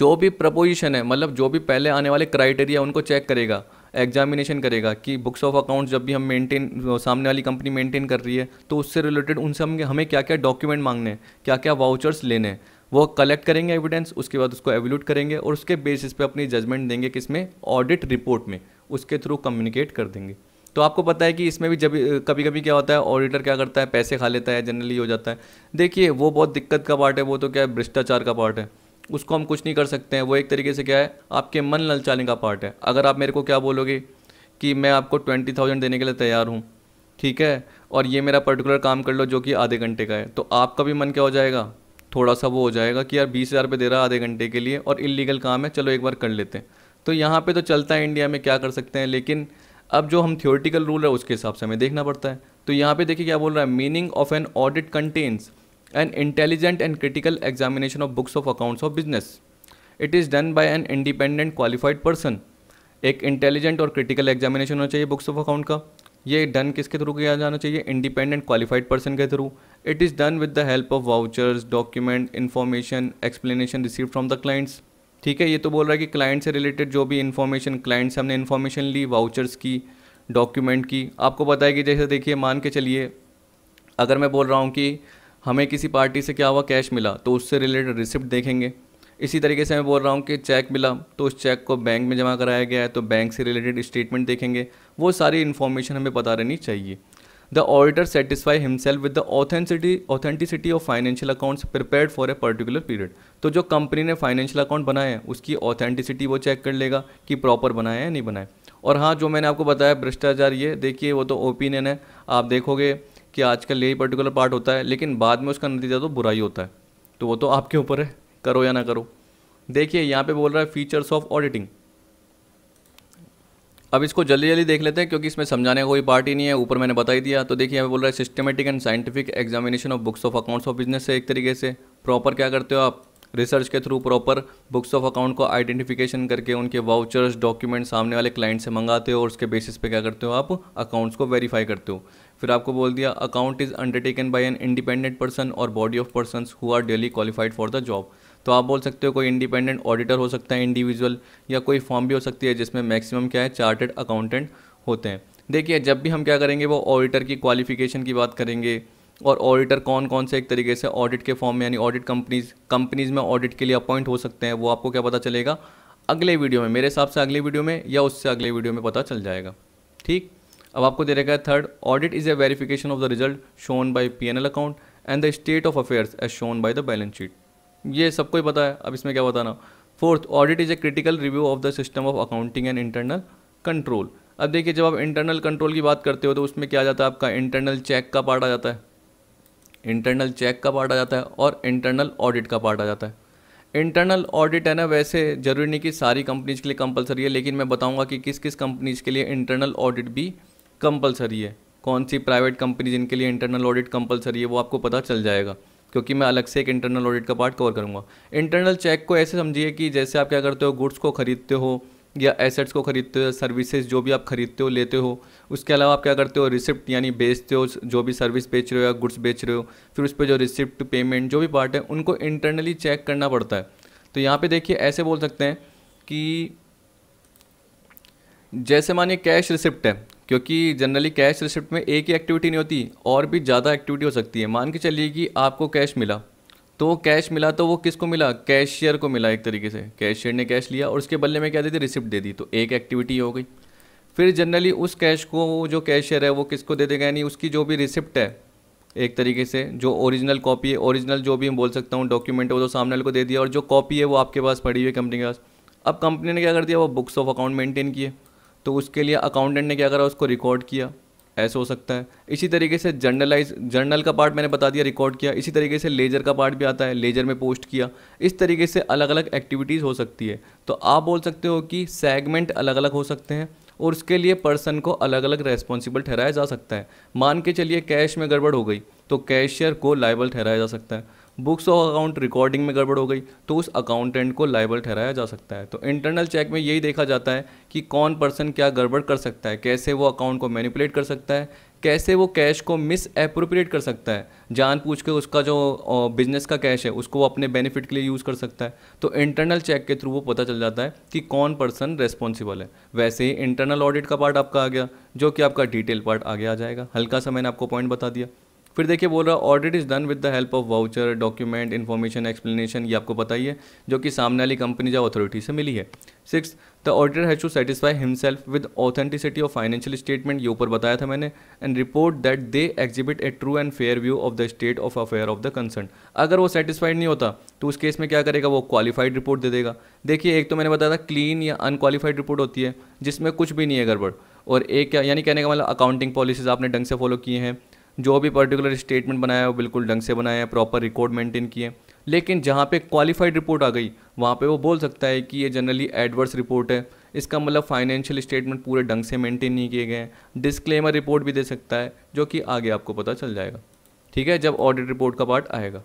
जो भी प्रपोजिशन है मतलब जो भी पहले आने वाले क्राइटेरिया उनको चेक करेगा एग्जामिनेशन करेगा कि बुक्स ऑफ अकाउंट्स जब भी हम मेंटेन सामने वाली कंपनी मेंटेन कर रही है तो उससे रिलेटेड उनसे हम हमें क्या क्या डॉक्यूमेंट मांगने हैं क्या क्या वाउचर्स लेने हैं वो कलेक्ट करेंगे एविडेंस उसके बाद उसको एवल्यूट करेंगे और उसके बेसिस पे अपनी जजमेंट देंगे कि इसमें ऑडिट रिपोर्ट में उसके थ्रू कम्युनिकेट कर देंगे तो आपको पता है कि इसमें भी जब कभी कभी क्या होता है ऑडिटर क्या करता है पैसे खा लेता है जनरली हो जाता है देखिए वो बहुत दिक्कत का पार्ट है वो तो क्या है भ्रष्टाचार का पार्ट है उसको हम कुछ नहीं कर सकते हैं वो एक तरीके से क्या है आपके मन ललचाने का पार्ट है अगर आप मेरे को क्या बोलोगे कि मैं आपको ट्वेंटी थाउजेंड देने के लिए तैयार हूँ ठीक है और ये मेरा पर्टिकुलर काम कर लो जो कि आधे घंटे का है तो आपका भी मन क्या हो जाएगा थोड़ा सा वो हो जाएगा कि यार बीस हज़ार रुपये दे रहा है आधे घंटे के लिए और इलीगल काम है चलो एक बार कर लेते हैं तो यहाँ पे तो चलता है इंडिया में क्या कर सकते हैं लेकिन अब जो हम थियोरटिकल रूल है उसके हिसाब से हमें देखना पड़ता है तो यहाँ पे देखिए क्या बोल रहा है meaning of an audit contains an intelligent and critical examination of books of accounts of business it is done by an independent qualified person एक इंटेलिजेंट और क्रिटिकल एग्जामिनेशन होना चाहिए बुक्स ऑफ अकाउंट का ये डन किसके through किया जाना चाहिए इंडिपेंडेंट क्वालिफाइड पर्सन के through it is done with the help of vouchers document information explanation receive from the clients ठीक है ये तो बोल रहा है कि क्लाइंट से रिलेटेड जो भी इन्फॉर्मेशन क्लाइंट से हमने इन्फॉर्मेशन ली वाउचर्स की डॉक्यूमेंट की आपको पता है कि जैसे देखिए मान के चलिए अगर मैं बोल रहा हूँ कि हमें किसी पार्टी से क्या हुआ कैश मिला तो उससे रिलेटेड रिसिप्ट देखेंगे इसी तरीके से मैं बोल रहा हूँ कि चेक मिला तो उस चेक को बैंक में जमा कराया गया है तो बैंक से रिलेटेड स्टेटमेंट देखेंगे वो सारी इन्फॉर्मेशन हमें पता रहनी चाहिए the auditor satisfy himself with the authenticity authenticity of financial accounts prepare for a particular period तो जो कंपनी ने फाइनेंशियल अकाउंट बनाया है उसकी ऑथेंटिसिटी वो चेक कर लेगा कि प्रॉपर बनाया है या नहीं बनाया और हाँ जो मैंने आपको बताया भ्रष्टाचार ये देखिए वो तो ओपिनियन है आप देखोगे कि आजकल यही पर्टिकुलर पार्ट होता है लेकिन बाद में उसका नतीजा तो बुरा ही होता है तो वो तो आपके ऊपर है करो या ना करो देखिए यहाँ पे बोल रहा है फीचर्स ऑफ ऑडिटिंग अब इसको जल्दी जल्दी देख लेते हैं क्योंकि इसमें समझाने का कोई पार्ट ही नहीं है ऊपर मैंने बताई दिया तो देखिए यहाँ पे बोल रहा है systematic and scientific examination of books of accounts of business से एक तरीके से प्रॉपर क्या करते हो आप रिसर्च के through proper books of account को आइडेंटिफिकेशन करके उनके वाउचर्स डॉक्यूमेंट सामने वाले क्लाइंट से मंगाते हो और उसके बेसिस पे क्या करते हो आप अकाउंट्स को वेरीफाई करते हो फिर आपको बोल दिया account is undertaken by an independent person और body of person who are duly qualified for the job तो आप बोल सकते हो कोई इंडिपेंडेंट ऑडिटर हो सकता है इंडिविजुअल या कोई फॉर्म भी हो सकती है जिसमें मैक्सिमम क्या है चार्टेड अकाउंटेंट होते हैं देखिए जब भी हम क्या करेंगे वो ऑडिटर की क्वालिफिकेशन की बात करेंगे और ऑडिटर कौन कौन से एक तरीके से ऑडिट के फॉर्म में यानी ऑडिट कंपनीज कंपनीज में ऑडिट के लिए अपॉइंट हो सकते हैं वो आपको क्या पता चलेगा अगले वीडियो में मेरे हिसाब से अगले वीडियो में या उससे अगले वीडियो में पता चल जाएगा ठीक अब आपको दे रखा है third audit is a verification of the result shown by P N L account and the state of affairs as shown by the balance sheet ये सबको ही पता है अब इसमें क्या बताना fourth audit is a critical review of the system of accounting and internal control अब देखिए जब आप इंटरनल कंट्रोल की बात करते हो तो उसमें क्या आ जाता है आपका इंटरनल चेक का पार्ट आ जाता है इंटरनल चेक का पार्ट आ जाता है और इंटरनल ऑडिट का पार्ट आ जाता है इंटरनल ऑडिट है ना वैसे ज़रूरी नहीं कि सारी कंपनीज के लिए कंपलसरी है लेकिन मैं बताऊंगा कि किस किस कंपनीज के लिए इंटरनल ऑडिट भी कंपलसरी है कौन सी प्राइवेट कंपनी जिनके लिए इंटरनल ऑडिट कंपलसरी है वो आपको पता चल जाएगा क्योंकि मैं अलग से एक इंटरनल ऑडिट का पार्ट कवर करूँगा इंटरनल चेक को ऐसे समझिए कि जैसे आप क्या करते हो गुड्स को खरीदते हो या एसेट्स को खरीदते हो या सर्विसेज जो भी आप खरीदते हो लेते हो उसके अलावा आप क्या करते हो रिसिप्ट यानी बेचते हो जो भी सर्विस बेच रहे हो या गुड्स बेच रहे हो फिर उस पर जो रिसिप्ट पेमेंट जो भी पार्ट है उनको इंटरनली चेक करना पड़ता है तो यहाँ पे देखिए ऐसे बोल सकते हैं कि जैसे मानिए कैश रिसिप्ट है क्योंकि जनरली कैश रिसिप्ट में एक ही एक्टिविटी नहीं होती और भी ज़्यादा एक्टिविटी हो सकती है मान के चलिए कि आपको कैश मिला तो कैश मिला तो वो किसको मिला कैशियर को मिला एक तरीके से कैशियर ने कैश लिया और उसके बदले में क्या दे दी रिसिप्ट दे दी तो एक एक्टिविटी हो गई फिर जनरली उस कैश को जो कैशियर है वो किसको दे देगा यानी उसकी जो भी रिसिप्ट है एक तरीके से जो ओरिजिनल कॉपी है ओरिजिनल जो भी मैं बोल सकता हूँ डॉक्यूमेंट है वो तो सामने वाले को दे दिया और जो कॉपी है वो आपके पास पड़ी हुई है कंपनी के पास अब कंपनी ने क्या कर दिया वो बुक्स ऑफ अकाउंट मेंटेन किए तो उसके लिए अकाउंटेंट ने क्या करा उसको रिकॉर्ड किया ऐसे हो सकता है इसी तरीके से जर्नलाइज जर्नल का पार्ट मैंने बता दिया रिकॉर्ड किया इसी तरीके से लेजर का पार्ट भी आता है लेजर में पोस्ट किया इस तरीके से अलग अलग एक्टिविटीज़ हो सकती है तो आप बोल सकते हो कि सेगमेंट अलग अलग हो सकते हैं और उसके लिए पर्सन को अलग अलग रेस्पॉन्सिबल ठहराया जा सकता है मान के चलिए कैश में गड़बड़ हो गई तो कैशियर को लाइबल ठहराया जा सकता है बुक्स ऑफ अकाउंट रिकॉर्डिंग में गड़बड़ हो गई तो उस अकाउंटेंट को लाइबल ठहराया जा सकता है तो इंटरनल चेक में यही देखा जाता है कि कौन पर्सन क्या गड़बड़ कर सकता है कैसे वो अकाउंट को मैनिपुलेट कर सकता है कैसे वो कैश को मिस अप्रोप्रिएट कर सकता है जान पूछ के उसका जो बिजनेस का कैश है उसको वो अपने बेनिफिट के लिए यूज़ कर सकता है तो इंटरनल चेक के थ्रू वो पता चल जाता है कि कौन पर्सन रेस्पॉन्सिबल है वैसे ही इंटरनल ऑडिट का पार्ट आपका आ गया जो कि आपका डिटेल पार्ट आगे आ जाएगा हल्का सा मैंने आपको पॉइंट बता दिया फिर देखिए बोल रहा audit is done with the help of voucher document information explanation ये आपको पता ही है जो कि सामने वाली कंपनी या अथॉरिटी से मिली है six the auditor has to satisfy himself with authenticity of financial statement ये ऊपर बताया था मैंने and report that they exhibit a true and fair view of the state of affair of the concern अगर वो सेटिस्फाइड नहीं होता तो उस केस में क्या करेगा वो क्वालिफाइड रिपोर्ट दे देगा देखिए एक तो मैंने बताया था क्लीन या अनक्वालिफाइड रिपोर्ट होती है जिसमें कुछ भी नहीं है गड़बड़ और एक क्या यानी कहने का मतलब अकाउंटिंग पॉलिसीज़ आपने ढंग से फॉलो किए हैं जो भी पर्टिकुलर स्टेटमेंट बनाया है वो बिल्कुल ढंग से बनाया है प्रॉपर रिकॉर्ड मेंटेन किए लेकिन जहाँ पे क्वालिफाइड रिपोर्ट आ गई वहाँ पे वो बोल सकता है कि ये जनरली एडवर्स रिपोर्ट है इसका मतलब फाइनेंशियल स्टेटमेंट पूरे ढंग से मेंटेन नहीं किए गए हैं डिस्क्लेमर रिपोर्ट भी दे सकता है जो कि आगे आपको पता चल जाएगा ठीक है जब ऑडिट रिपोर्ट का पार्ट आएगा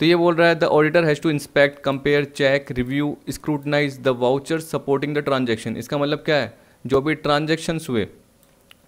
तो ये बोल रहा है the auditor has to inspect compare check review scrutinise the voucher supporting the transaction इसका मतलब क्या है जो भी ट्रांजेक्शन्स हुए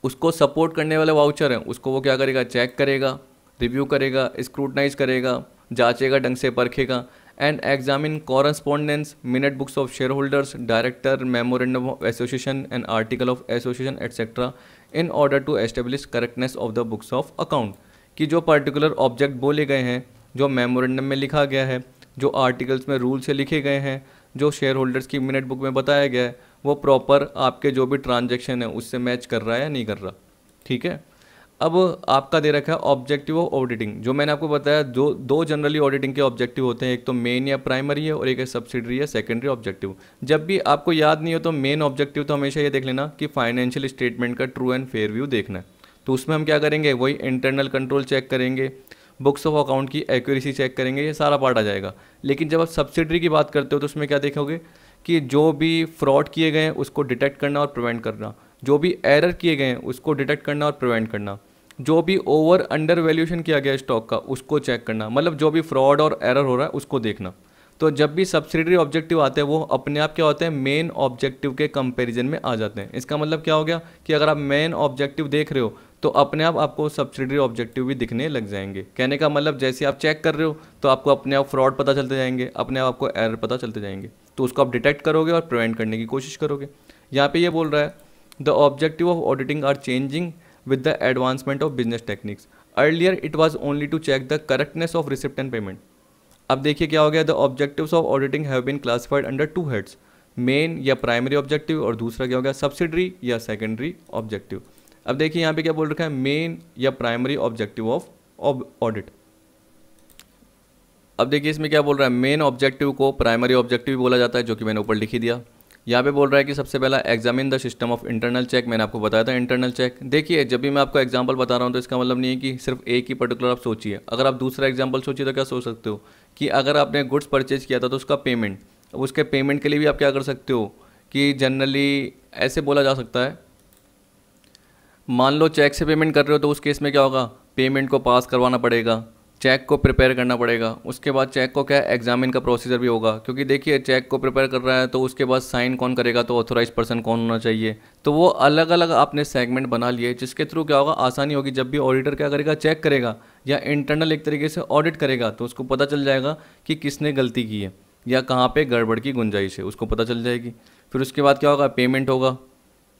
उसको सपोर्ट करने वाले वाउचर हैं उसको वो क्या करेगा चेक करेगा रिव्यू करेगा स्क्रूटनाइज करेगा जांचेगा ढंग से परखेगा and examine correspondence minute books of shareholders director memorandum of association and article of association etcetera in order to establish correctness of the books of account कि जो पर्टिकुलर ऑब्जेक्ट बोले गए हैं जो मेमोरेंडम में लिखा गया है जो आर्टिकल्स में रूल से लिखे गए हैं जो शेयर होल्डर्स की मिनट बुक में बताया गया है वो प्रॉपर आपके जो भी ट्रांजेक्शन है उससे मैच कर रहा है या नहीं कर रहा ठीक है अब आपका दे रखा है ऑब्जेक्टिव ऑफ ऑडिटिंग जो मैंने आपको बताया दो दो जनरली ऑडिटिंग के ऑब्जेक्टिव होते हैं एक तो मेन या प्राइमरी है और एक है सब्सिडरी या सेकेंडरी ऑब्जेक्टिव जब भी आपको याद नहीं हो तो मेन ऑब्जेक्टिव तो हमेशा ये देख लेना कि फाइनेंशियल स्टेटमेंट का ट्रू एंड फेयर व्यू देखना है तो उसमें हम क्या करेंगे वही इंटरनल कंट्रोल चेक करेंगे बुक्स ऑफ अकाउंट की एक्यूरेसी चेक करेंगे ये सारा पार्ट आ जाएगा लेकिन जब आप सब्सिडरी की बात करते हो तो उसमें क्या देखोगे कि जो भी फ्रॉड किए गए हैं उसको डिटेक्ट करना और प्रिवेंट करना जो भी एरर किए गए हैं उसको डिटेक्ट करना और प्रिवेंट करना जो भी ओवर अंडर वैल्यूशन किया गया स्टॉक का उसको चेक करना मतलब जो भी फ्रॉड और एरर हो रहा है उसको देखना तो जब भी सब्सिडरी ऑब्जेक्टिव आते हैं वो अपने आप क्या होते हैं मेन ऑब्जेक्टिव के कंपैरिजन में आ जाते हैं इसका मतलब क्या हो गया कि अगर आप मेन ऑब्जेक्टिव देख रहे हो तो अपने आप आपको सब्सिडरी ऑब्जेक्टिव भी दिखने लग जाएंगे कहने का मतलब जैसे आप चेक कर रहे हो तो आपको अपने आप फ्रॉड पता चलते जाएंगे अपने आप आपको एरर पता चलते जाएंगे तो उसको आप डिटेक्ट करोगे और प्रिवेंट करने की कोशिश करोगे यहाँ पे ये बोल रहा है the objective of auditing are changing with the advancement of business techniques earlier it was only to check the correctness of receipt and payment अब देखिए क्या हो गया the objectives of auditing have been classified under two heads main या primary objective और दूसरा क्या हो गया सब्सिडरी या सेकेंडरी ऑब्जेक्टिव अब देखिए यहाँ पे क्या बोल रखा है मेन या प्राइमरी ऑब्जेक्टिव ऑफ ऑडिट अब देखिए इसमें क्या बोल रहा है मेन ऑब्जेक्टिव को प्राइमरी ऑब्जेक्टिव बोला जाता है जो कि मैंने ऊपर लिखी दिया यहाँ पे बोल रहा है कि सबसे पहला examine the system of internal check मैंने आपको बताया था इंटरनल चेक देखिए जब भी मैं आपको एग्जाम्पल बता रहा हूँ तो इसका मतलब नहीं है कि सिर्फ एक ही पर्टिकुलर आप सोचिए अगर आप दूसरा एग्जाम्पल सोचिए तो क्या सोच सकते हो कि अगर आपने गुड्स परचेज किया था तो उसका पेमेंट अब उसके पेमेंट के लिए भी आप क्या कर सकते हो कि जनरली ऐसे बोला जा सकता है मान लो चेक से पेमेंट कर रहे हो तो उस केस में क्या होगा पेमेंट को पास करवाना पड़ेगा चेक को प्रिपेयर करना पड़ेगा उसके बाद चेक को क्या एग्जामिन का प्रोसीजर भी होगा क्योंकि देखिए चेक को प्रिपेयर कर रहा है तो उसके बाद साइन कौन करेगा तो ऑथोराइज पर्सन कौन होना चाहिए तो वो अलग अलग आपने सेगमेंट बना लिए जिसके थ्रू क्या होगा आसानी होगी जब भी ऑडिटर क्या करेगा चेक करेगा या इंटरनल एक तरीके से ऑडिट करेगा तो उसको पता चल जाएगा कि किसने गलती की है या कहाँ पर गड़बड़ की गुंजाइश है उसको पता चल जाएगी फिर उसके बाद क्या होगा पेमेंट होगा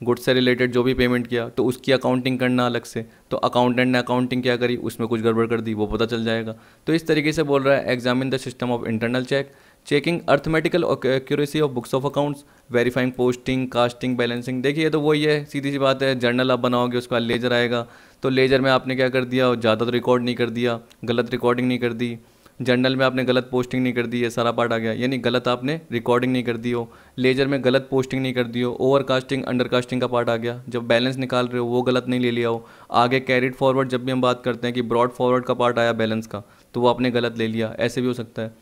गुड्स से रिलेटेड जो भी पेमेंट किया तो उसकी अकाउंटिंग करना अलग से तो अकाउंटेंट ने अकाउंटिंग क्या करी उसमें कुछ गड़बड़ कर दी वो पता चल जाएगा तो इस तरीके से बोल रहा है examine the system of internal check checking arithmetical accuracy of books of accounts verifying posting casting balancing देखिए तो वही है सीधी सी बात है जर्नल आप बनाओगे उसका लेजर आएगा तो लेजर में आपने क्या कर दिया ज़्यादा तो रिकॉर्ड नहीं कर दिया गलत रिकॉर्डिंग नहीं कर दी जर्नल में आपने गलत पोस्टिंग नहीं कर दी है सारा पार्ट आ गया यानी गलत आपने रिकॉर्डिंग नहीं कर दी हो लेजर में गलत पोस्टिंग नहीं कर दी हो ओवर कास्टिंग अंडर कास्टिंग का पार्ट आ गया जब बैलेंस निकाल रहे हो वो गलत नहीं ले लिया हो आगे कैरिड फॉरवर्ड जब भी हम बात करते हैं कि ब्रॉड फॉरवर्ड का पार्ट आया बैलेंस का तो वो आपने गलत ले लिया ऐसे भी हो सकता है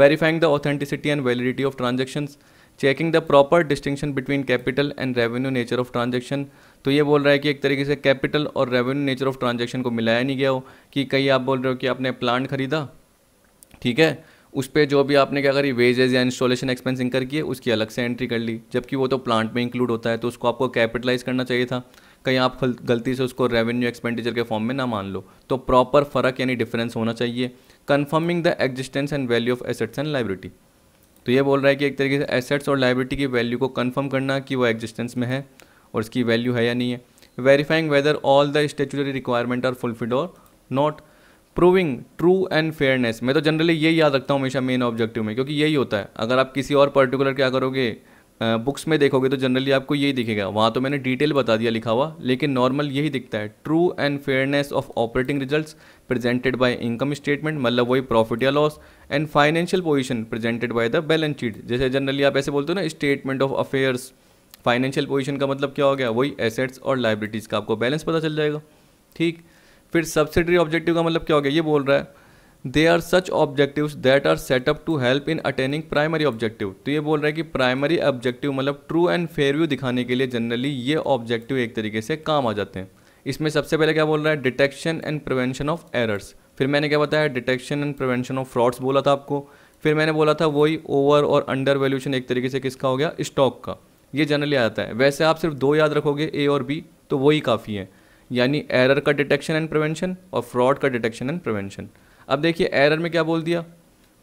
verifying the authenticity and validity of transaction checking the proper distinction between capital and revenue nature of transaction तो ये बोल रहा है कि एक तरीके से कैपिटल और रेवेन्यू नेचर ऑफ ट्रांजेक्शन को मिलाया नहीं गया हो कि कहीं आप बोल रहे हो कि आपने प्लांट खरीदा ठीक है उस पर जो भी आपने क्या करी वेजेज या इंस्टॉलेशन एक्सपेंस इंकर किए उसकी अलग से एंट्री कर ली जबकि वो तो प्लांट में इंक्लूड होता है तो उसको आपको कैपिटलाइज करना चाहिए था कहीं आप गलती से उसको रेवेन्यू एक्सपेंडिचर के फॉर्म में ना मान लो तो प्रॉपर फ़र्क यानी डिफरेंस होना चाहिए confirming the existence and value of assets and liability तो ये बोल रहा है कि एक तरीके से एसेट्स और लाइब्रिटी की वैल्यू को कन्फर्म करना कि वो एग्जिस्टेंस में है और इसकी वैल्यू है या नहीं है verifying whether all the statutory requirement are fulfilled और not proving true and fairness मैं तो जनरली यही याद रखता हूँ हमेशा मेन ऑब्जेक्टिव में क्योंकि यही होता है अगर आप किसी और पर्टिकुलर क्या करोगे बुक्स में देखोगे तो जनरली आपको यही दिखेगा वहाँ तो मैंने डिटेल बता दिया लिखा हुआ लेकिन नॉर्मल यही दिखता है true and fairness of operating results presented by income statement मतलब वही प्रॉफिट या loss and financial position presented by the balance sheet जैसे जनरली आप ऐसे बोलते हो ना statement of affairs financial position का मतलब क्या हो गया वही एसेट्स और लाइब्रिटीज़ का आपको बैलेंस पता चल जाएगा ठीक फिर सब्सिडरी ऑब्जेक्टिव का मतलब क्या हो गया ये बोल रहा है they are such objective that are set up to help in attaining primary objective तो ये बोल रहा है कि प्राइमरी ऑब्जेक्टिव मतलब ट्रू एंड फेयर व्यू दिखाने के लिए जनरली ये ऑब्जेक्टिव एक तरीके से काम आ जाते हैं इसमें सबसे पहले क्या बोल रहा है detection and prevention of errors फिर मैंने क्या बताया detection and prevention of frauds बोला था आपको फिर मैंने बोला था वही ओवर और अंडर वैल्यूशन एक तरीके से किसका हो गया स्टॉक का ये जनरली आ जाता है वैसे आप सिर्फ दो याद रखोगे ए और बी तो वही काफ़ी है यानी एरर का डिटेक्शन एंड प्रिवेंशन और फ्रॉड का डिटेक्शन एंड प्रिवेंशन अब देखिए एरर में क्या बोल दिया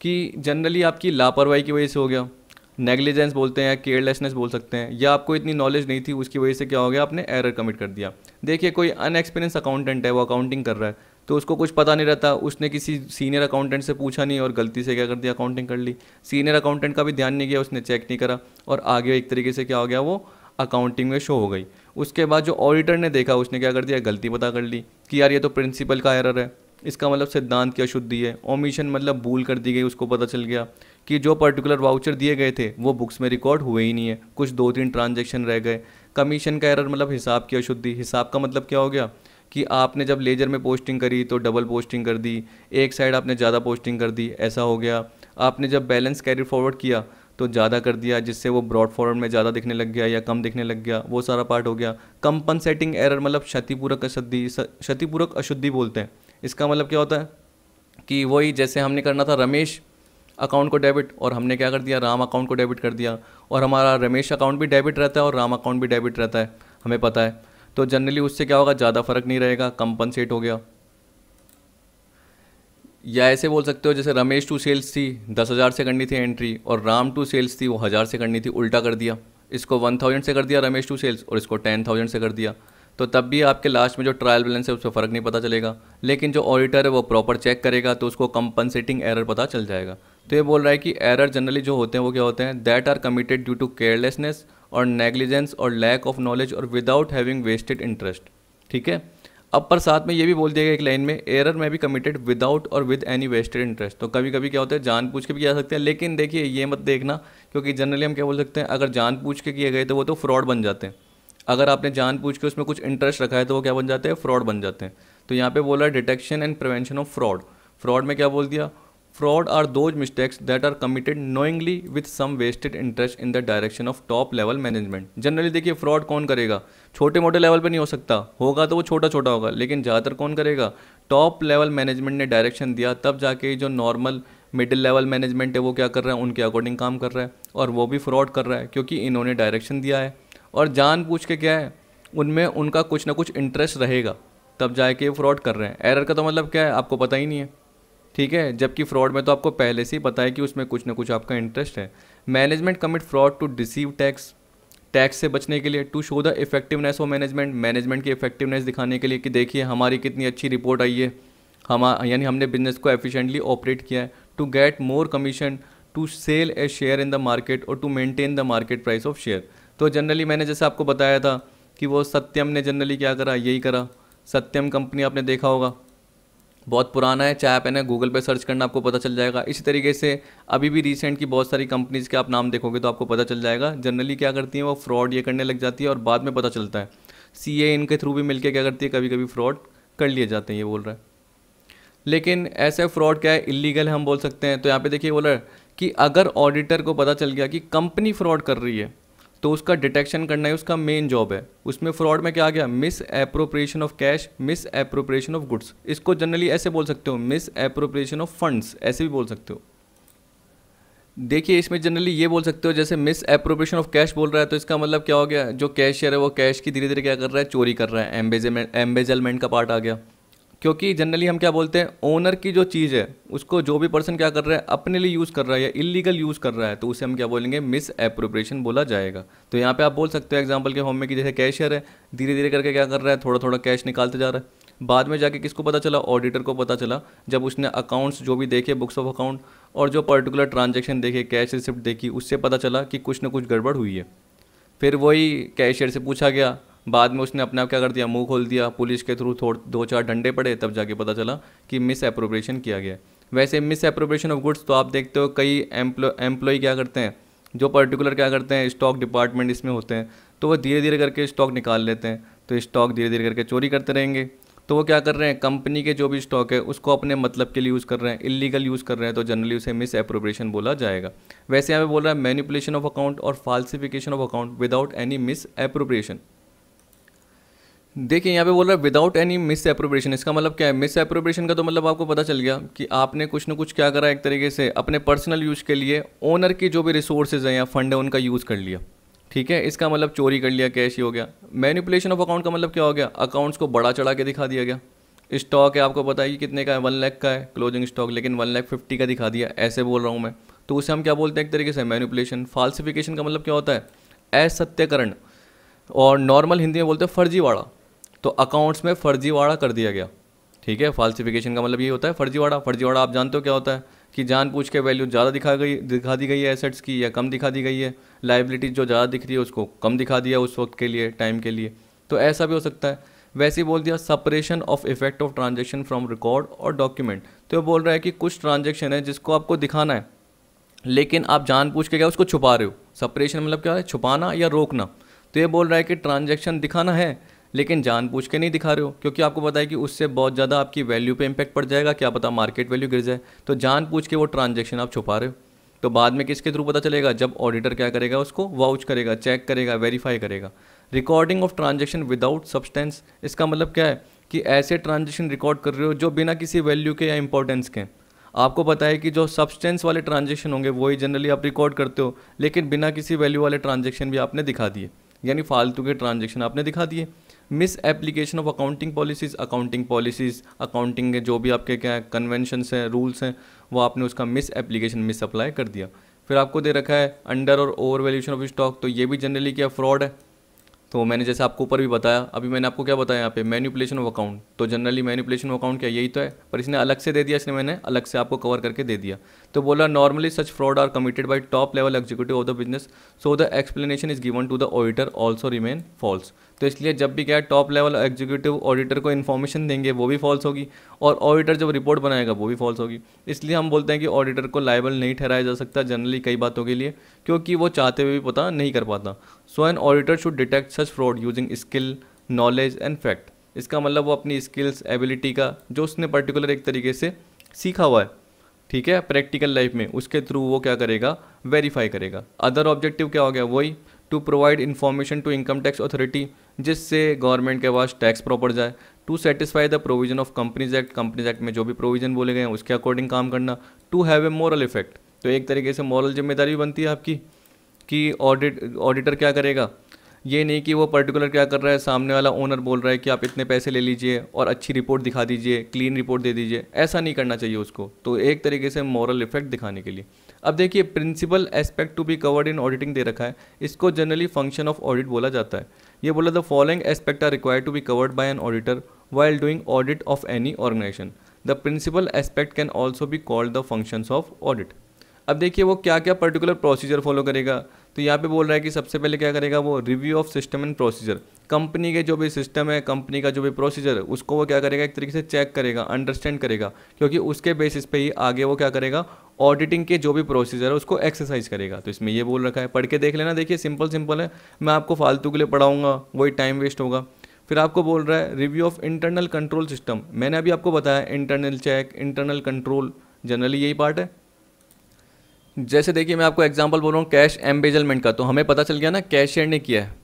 कि जनरली आपकी लापरवाही की वजह से हो गया नेग्लिजेंस बोलते हैं या केयरलेसनेस बोल सकते हैं या आपको इतनी नॉलेज नहीं थी उसकी वजह से क्या हो गया आपने एरर कमिट कर दिया देखिए कोई अनएक्सपीरियंस अकाउंटेंट है वो अकाउंटिंग कर रहा है तो उसको कुछ पता नहीं रहता उसने किसी सीनियर अकाउंटेंट से पूछा नहीं और गलती से क्या कर दिया अकाउंटिंग कर ली सीनियर अकाउंटेंट का भी ध्यान नहीं गया उसने चेक नहीं करा और आगे एक तरीके से क्या हो गया वो अकाउंटिंग में शो हो गई उसके बाद जो ऑडिटर ने देखा उसने क्या कर दिया गलती पता कर ली कि यार ये तो प्रिंसिपल का एरर है इसका मतलब सिद्धांत की अशुद्धि है ओमिशन मतलब भूल कर दी गई उसको पता चल गया कि जो पर्टिकुलर वाउचर दिए गए थे वो बुक्स में रिकॉर्ड हुए ही नहीं है कुछ दो तीन ट्रांजेक्शन रह गए कमीशन का एरर मतलब हिसाब की अशुद्धि हिसाब का मतलब क्या हो गया कि आपने जब लेजर में पोस्टिंग करी तो डबल पोस्टिंग कर दी एक साइड आपने ज़्यादा पोस्टिंग कर दी ऐसा हो गया आपने जब बैलेंस कैरी फॉरवर्ड किया तो ज़्यादा कर दिया जिससे वो ब्रॉड फॉरवर्ड में ज़्यादा दिखने लग गया या कम दिखने लग गया वो सारा पार्ट हो गया कंपनसेटिंग एरर मतलब क्षतिपूरक अशुद्धि क्षतिपूरक अशुद्धि बोलते हैं इसका मतलब क्या होता है कि वही जैसे हमने करना था रमेश अकाउंट को डेबिट और हमने क्या कर दिया राम अकाउंट को डेबिट कर दिया और हमारा रमेश अकाउंट भी डेबिट रहता है और राम अकाउंट भी डेबिट रहता है हमें पता है तो जनरली उससे क्या होगा ज़्यादा फ़र्क नहीं रहेगा कंपनसेट हो गया या ऐसे बोल सकते हो जैसे रमेश टू सेल्स थी दस हज़ार से करनी थी एंट्री और राम टू सेल्स थी वो हज़ार से करनी थी उल्टा कर दिया इसको वन थाउजेंड से कर दिया रमेश टू सेल्स और इसको टेन थाउजेंड से कर दिया तो तब भी आपके लास्ट में जो ट्रायल बैलेंस है उससे फ़र्क नहीं पता चलेगा लेकिन जो ऑडिटर है वो प्रॉपर चेक करेगा तो उसको कंपनसेटिंग एरर पता चल जाएगा तो ये बोल रहा है कि एरर जनरली जो होते हैं वो क्या होते हैं that are committed due to carelessness और नेग्लिजेंस और लैक ऑफ नॉलेज और विदाउट हैविंग वेस्टेड इंटरेस्ट ठीक है अब पर साथ में ये भी बोल दिया गया एक लाइन में एरर में भी कमिटेड विदाउट और विद एनी वेस्टेड इंटरेस्ट तो कभी कभी क्या होता है जान पूछ के भी किया सकते हैं लेकिन देखिए ये मत देखना क्योंकि जनरली हम क्या बोल सकते हैं अगर जान पूछ के किए गए तो वो तो फ्रॉड बन जाते हैं अगर आपने जान पूछ के उसमें कुछ इंटरेस्ट रखा है तो वो क्या बन जाते हैं फ्रॉड बन जाते हैं तो यहाँ पे बोला detection and prevention of fraud fraud में क्या बोल दिया fraud are those mistakes that are committed knowingly with some vested interest in the direction of top level management generally देखिए फ्रॉड कौन करेगा छोटे मोटे लेवल पर नहीं हो सकता होगा तो वो छोटा छोटा होगा लेकिन ज़्यादातर कौन करेगा टॉप लेवल मैनेजमेंट ने डायरेक्शन दिया तब जाके जो नॉर्मल मिडिल लेवल मैनेजमेंट है वो क्या कर रहा है उनके अकॉर्डिंग काम कर रहा है और वो भी फ्रॉड कर रहा है क्योंकि इन्होंने डायरेक्शन दिया है और जान पूछ के क्या है उनमें उनका कुछ ना कुछ इंटरेस्ट रहेगा तब जाके फ्रॉड कर रहे हैं एरर का तो मतलब क्या है आपको पता ही नहीं है ठीक है जबकि फ्रॉड में तो आपको पहले से ही पता है कि उसमें कुछ ना कुछ आपका इंटरेस्ट है management commit fraud to deceive tax tax से बचने के लिए to show the effectiveness of management management की इफेक्टिवनेस दिखाने के लिए कि देखिए हमारी कितनी अच्छी रिपोर्ट आई है हम यानी हमने बिजनेस को एफिशिएंटली ऑपरेट किया है to get more commission to sell a share in the market और to maintain the market price of share तो जनरली मैंने जैसे आपको बताया था कि वो सत्यम ने जनरली क्या करा यही करा सत्यम कंपनी आपने देखा होगा बहुत पुराना है चाहे आप है गूगल पे सर्च करना आपको पता चल जाएगा इसी तरीके से अभी भी रिसेंट की बहुत सारी कंपनीज़ के आप नाम देखोगे तो आपको पता चल जाएगा जनरली क्या करती हैं वो फ्रॉड ये करने लग जाती है और बाद में पता चलता है सी ए इनके थ्रू भी मिलकर क्या करती है कभी कभी फ्रॉड कर लिए जाते हैं ये बोल रहा है लेकिन ऐसे फ्रॉड क्या है इलीगल हम बोल सकते हैं तो यहाँ पे देखिए बोला कि अगर ऑडिटर को पता चल गया कि कंपनी फ्रॉड कर रही है तो उसका डिटेक्शन करना ही उसका मेन जॉब है उसमें फ्रॉड में क्या आ गया misappropriation of cash misappropriation of goods इसको जनरली ऐसे बोल सकते हो मिस अप्रोप्रिएशन ऑफ फंड्स ऐसे भी बोल सकते हो देखिए इसमें जनरली ये बोल सकते हो जैसे मिस अप्रोप्रिएशन ऑफ कैश बोल रहा है तो इसका मतलब क्या हो गया जो कैशियर है वो कैश की धीरे धीरे क्या कर रहा है चोरी कर रहा है एम्बेजलमेंट का पार्ट आ गया क्योंकि जनरली हम क्या बोलते हैं ओनर की जो चीज़ है उसको जो भी पर्सन क्या कर रहा है अपने लिए यूज़ कर रहा है या इलीगल यूज़ कर रहा है तो उसे हम क्या बोलेंगे मिस अप्रोप्रिएशन बोला जाएगा तो यहाँ पे आप बोल सकते हो एग्जांपल के होम में कि जैसे कैशियर है धीरे धीरे करके क्या कर रहा है थोड़ा थोड़ा कैश निकालते जा रहा है बाद में जाके किसको पता चला ऑडिटर को पता चला जब उसने अकाउंट्स जो भी देखे बुक्स ऑफ अकाउंट और जो पर्टिकुलर ट्रांजेक्शन देखे कैश रिसिप्ट देखी उससे पता चला कि कुछ ना कुछ गड़बड़ हुई है फिर वही कैशियर से पूछा गया बाद में उसने अपने आप क्या कर दिया मुंह खोल दिया पुलिस के थ्रू थोड़ दो चार डंडे पड़े तब जाके पता चला कि मिस अप्रोप्रिएशन किया गया वैसे मिस अप्रोप्रिएशन ऑफ गुड्स तो आप देखते हो कई एम्प्लॉय क्या करते हैं जो पर्टिकुलर क्या करते हैं स्टॉक डिपार्टमेंट इसमें होते हैं तो वो धीरे धीरे करके स्टॉक निकाल लेते हैं तो स्टॉक धीरे धीरे करके चोरी करते रहेंगे तो वो क्या कर रहे हैं कंपनी के जो भी स्टॉक है उसको अपने मतलब के लिए यूज़ कर रहे हैं इलीगल यूज़ कर रहे हैं तो जनरली उसे मिस अप्रोप्रिएशन बोला जाएगा वैसे यहाँ पे बोल रहा है मैनिपुलेशन ऑफ अकाउंट और falsification of account without any misappropriation देखिए यहाँ पे बोल रहा है विदाउट एनी मिस अप्रोप्रिएशन इसका मतलब क्या है मिस अप्रोप्रिएशन का तो मतलब आपको पता चल गया कि आपने कुछ ना कुछ क्या करा एक तरीके से अपने पर्सनल यूज के लिए ओनर की जो भी रिसोर्सेज हैं या फंड है उनका यूज़ कर लिया ठीक है इसका मतलब चोरी कर लिया कैश ही हो गया मैनिपुलेशन ऑफ अकाउंट का मतलब क्या हो गया अकाउंट्स को बड़ा चढ़ा के दिखा दिया गया स्टॉक है आपको पता है कि कितने का है वन लैख का है क्लोजिंग स्टॉक लेकिन वन लैख फिफ्टी का दिखा दिया ऐसे बोल रहा हूँ मैं तो उसे हम क्या बोलते हैं एक तरीके से मैनिपुलेशन फाल्सिफिकेशन का मतलब क्या होता है असत्यकरण और नॉर्मल हिंदी में बोलते हैं फर्जीवाड़ा तो अकाउंट्स में फर्जीवाड़ा कर दिया गया ठीक है फाल्सिफिकेशन का मतलब ये होता है फर्जीवाड़ा फर्जीवाड़ा आप जानते हो क्या होता है कि जान पूछ के वैल्यू ज़्यादा दिखा गई दिखा दी गई है एसेट्स की या कम दिखा दी गई है लाइबिलिटीज जो ज़्यादा दिख रही है उसको कम दिखा दिया उस वक्त के लिए टाइम के लिए तो ऐसा भी हो सकता है वैसे ही बोल दिया separation of effect of transaction from record और डॉक्यूमेंट तो ये बोल रहा है कि कुछ ट्रांजेक्शन है जिसको आपको दिखाना है लेकिन आप जान पूछ के क्या उसको छुपा रहे हो सपरेशन मतलब क्या है छुपाना या रोकना तो ये बोल रहा है कि ट्रांजेक्शन दिखाना है लेकिन जान पूछ के नहीं दिखा रहे हो क्योंकि आपको पता है कि उससे बहुत ज़्यादा आपकी वैल्यू पे इम्पैक्ट पड़ जाएगा क्या पता मार्केट वैल्यू गिर जाए तो जान पूछ के वो ट्रांजेक्शन आप छुपा रहे हो तो बाद में किसके थ्रू पता चलेगा जब ऑडिटर क्या करेगा उसको वाउच करेगा चेक करेगा वेरीफाई करेगा recording of transaction without substance इसका मतलब क्या है कि ऐसे ट्रांजेक्शन रिकॉर्ड कर रहे हो जो बिना किसी वैल्यू के या इंपॉर्टेंस के आपको पता है कि जो सब्सटेंस वाले ट्रांजेक्शन होंगे वही जनरली आप रिकॉर्ड करते हो लेकिन बिना किसी वैल्यू वाले ट्रांजेक्शन भी आपने दिखा दिए यानी फालतू के ट्रांजेक्शन आपने दिखा दिए misapplication of accounting policies accounting policies accounting के जो भी आपके क्या है कन्वेंशनस हैं रूल्स हैं वो आपने उसका मिस एप्लीकेशन मिस अप्लाई कर दिया फिर आपको दे रखा है अंडर और ओवर वैल्यूशन ऑफ स्टॉक तो ये भी जनरली क्या फ्रॉड है तो मैंने जैसे आपको ऊपर भी बताया अभी मैंने आपको क्या बताया यहाँ पे मैन्यूपुलेशन ऑफ अकाउंट तो जनरली मैन्यूपुलेशन ऑफ अकाउंट क्या यही तो है पर इसने अलग से दे दिया इसने मैंने अलग से आपको कवर करके दे दिया तो बोला normally such fraud are committed by top level executive of the business so the explanation is given to the auditor also remain false तो इसलिए जब भी क्या है टॉप लेवल एग्जीक्यूटिव ऑडिटर को इन्फॉर्मेशन देंगे वो भी फॉल्स होगी और ऑडिटर जब रिपोर्ट बनाएगा वो भी फॉल्स होगी इसलिए हम बोलते हैं कि ऑडिटर को लाइबल नहीं ठहराया जा सकता जनरली कई बातों के लिए क्योंकि वो चाहते हुए भी पता नहीं कर पाता so an auditor should detect such fraud using skill knowledge and fact इसका मतलब वो अपनी स्किल्स एबिलिटी का जो उसने पर्टिकुलर एक तरीके से सीखा हुआ है ठीक है प्रैक्टिकल लाइफ में उसके थ्रू वो क्या करेगा वेरीफाई करेगा अदर ऑब्जेक्टिव क्या हो गया वही to provide information to income tax authority जिससे गवर्नमेंट के पास टैक्स प्रॉपर जाए to satisfy the provision of companies act companies act में जो भी प्रोविजन बोले गए हैं उसके अकॉर्डिंग काम करना to have a moral effect तो एक तरीके से मॉरल जिम्मेदारी भी बनती है आपकी कि ऑडिट ऑडिटर क्या करेगा ये नहीं कि वो पर्टिकुलर क्या कर रहा है सामने वाला ओनर बोल रहा है कि आप इतने पैसे ले लीजिए और अच्छी रिपोर्ट दिखा दीजिए क्लीन रिपोर्ट दे दीजिए ऐसा नहीं करना चाहिए उसको तो एक तरीके से मॉरल इफेक्ट दिखाने के लिए अब देखिए principal aspect to be covered in auditing दे रखा है इसको जनरली फंक्शन ऑफ ऑडिट बोला जाता है ये बोला the following aspect are required to be covered by an auditor while doing audit of any organization the principal aspect can also be called the functions of audit अब देखिए वो क्या क्या पर्टिकुलर प्रोसीजर फॉलो करेगा तो यहाँ पे बोल रहा है कि सबसे पहले क्या करेगा वो review of system and procedure company के जो भी सिस्टम है कंपनी का जो भी प्रोसीजर है उसको वो क्या करेगा एक तरीके से चेक करेगा अंडरस्टैंड करेगा क्योंकि उसके बेसिस पे ही आगे वो क्या करेगा ऑडिटिंग के जो भी प्रोसीजर है उसको एक्सरसाइज करेगा तो इसमें ये बोल रखा है पढ़ के देख लेना देखिए सिंपल सिंपल है मैं आपको फालतू के लिए पढ़ाऊँगा वही टाइम वेस्ट होगा फिर आपको बोल रहा है review of internal control system मैंने अभी आपको बताया internal check internal control generally यही पार्ट है जैसे देखिए मैं आपको एग्जाम्पल बोल रहा हूँ कैश एम्बेजलमेंट का तो हमें पता चल गया ना कैशियर ने किया है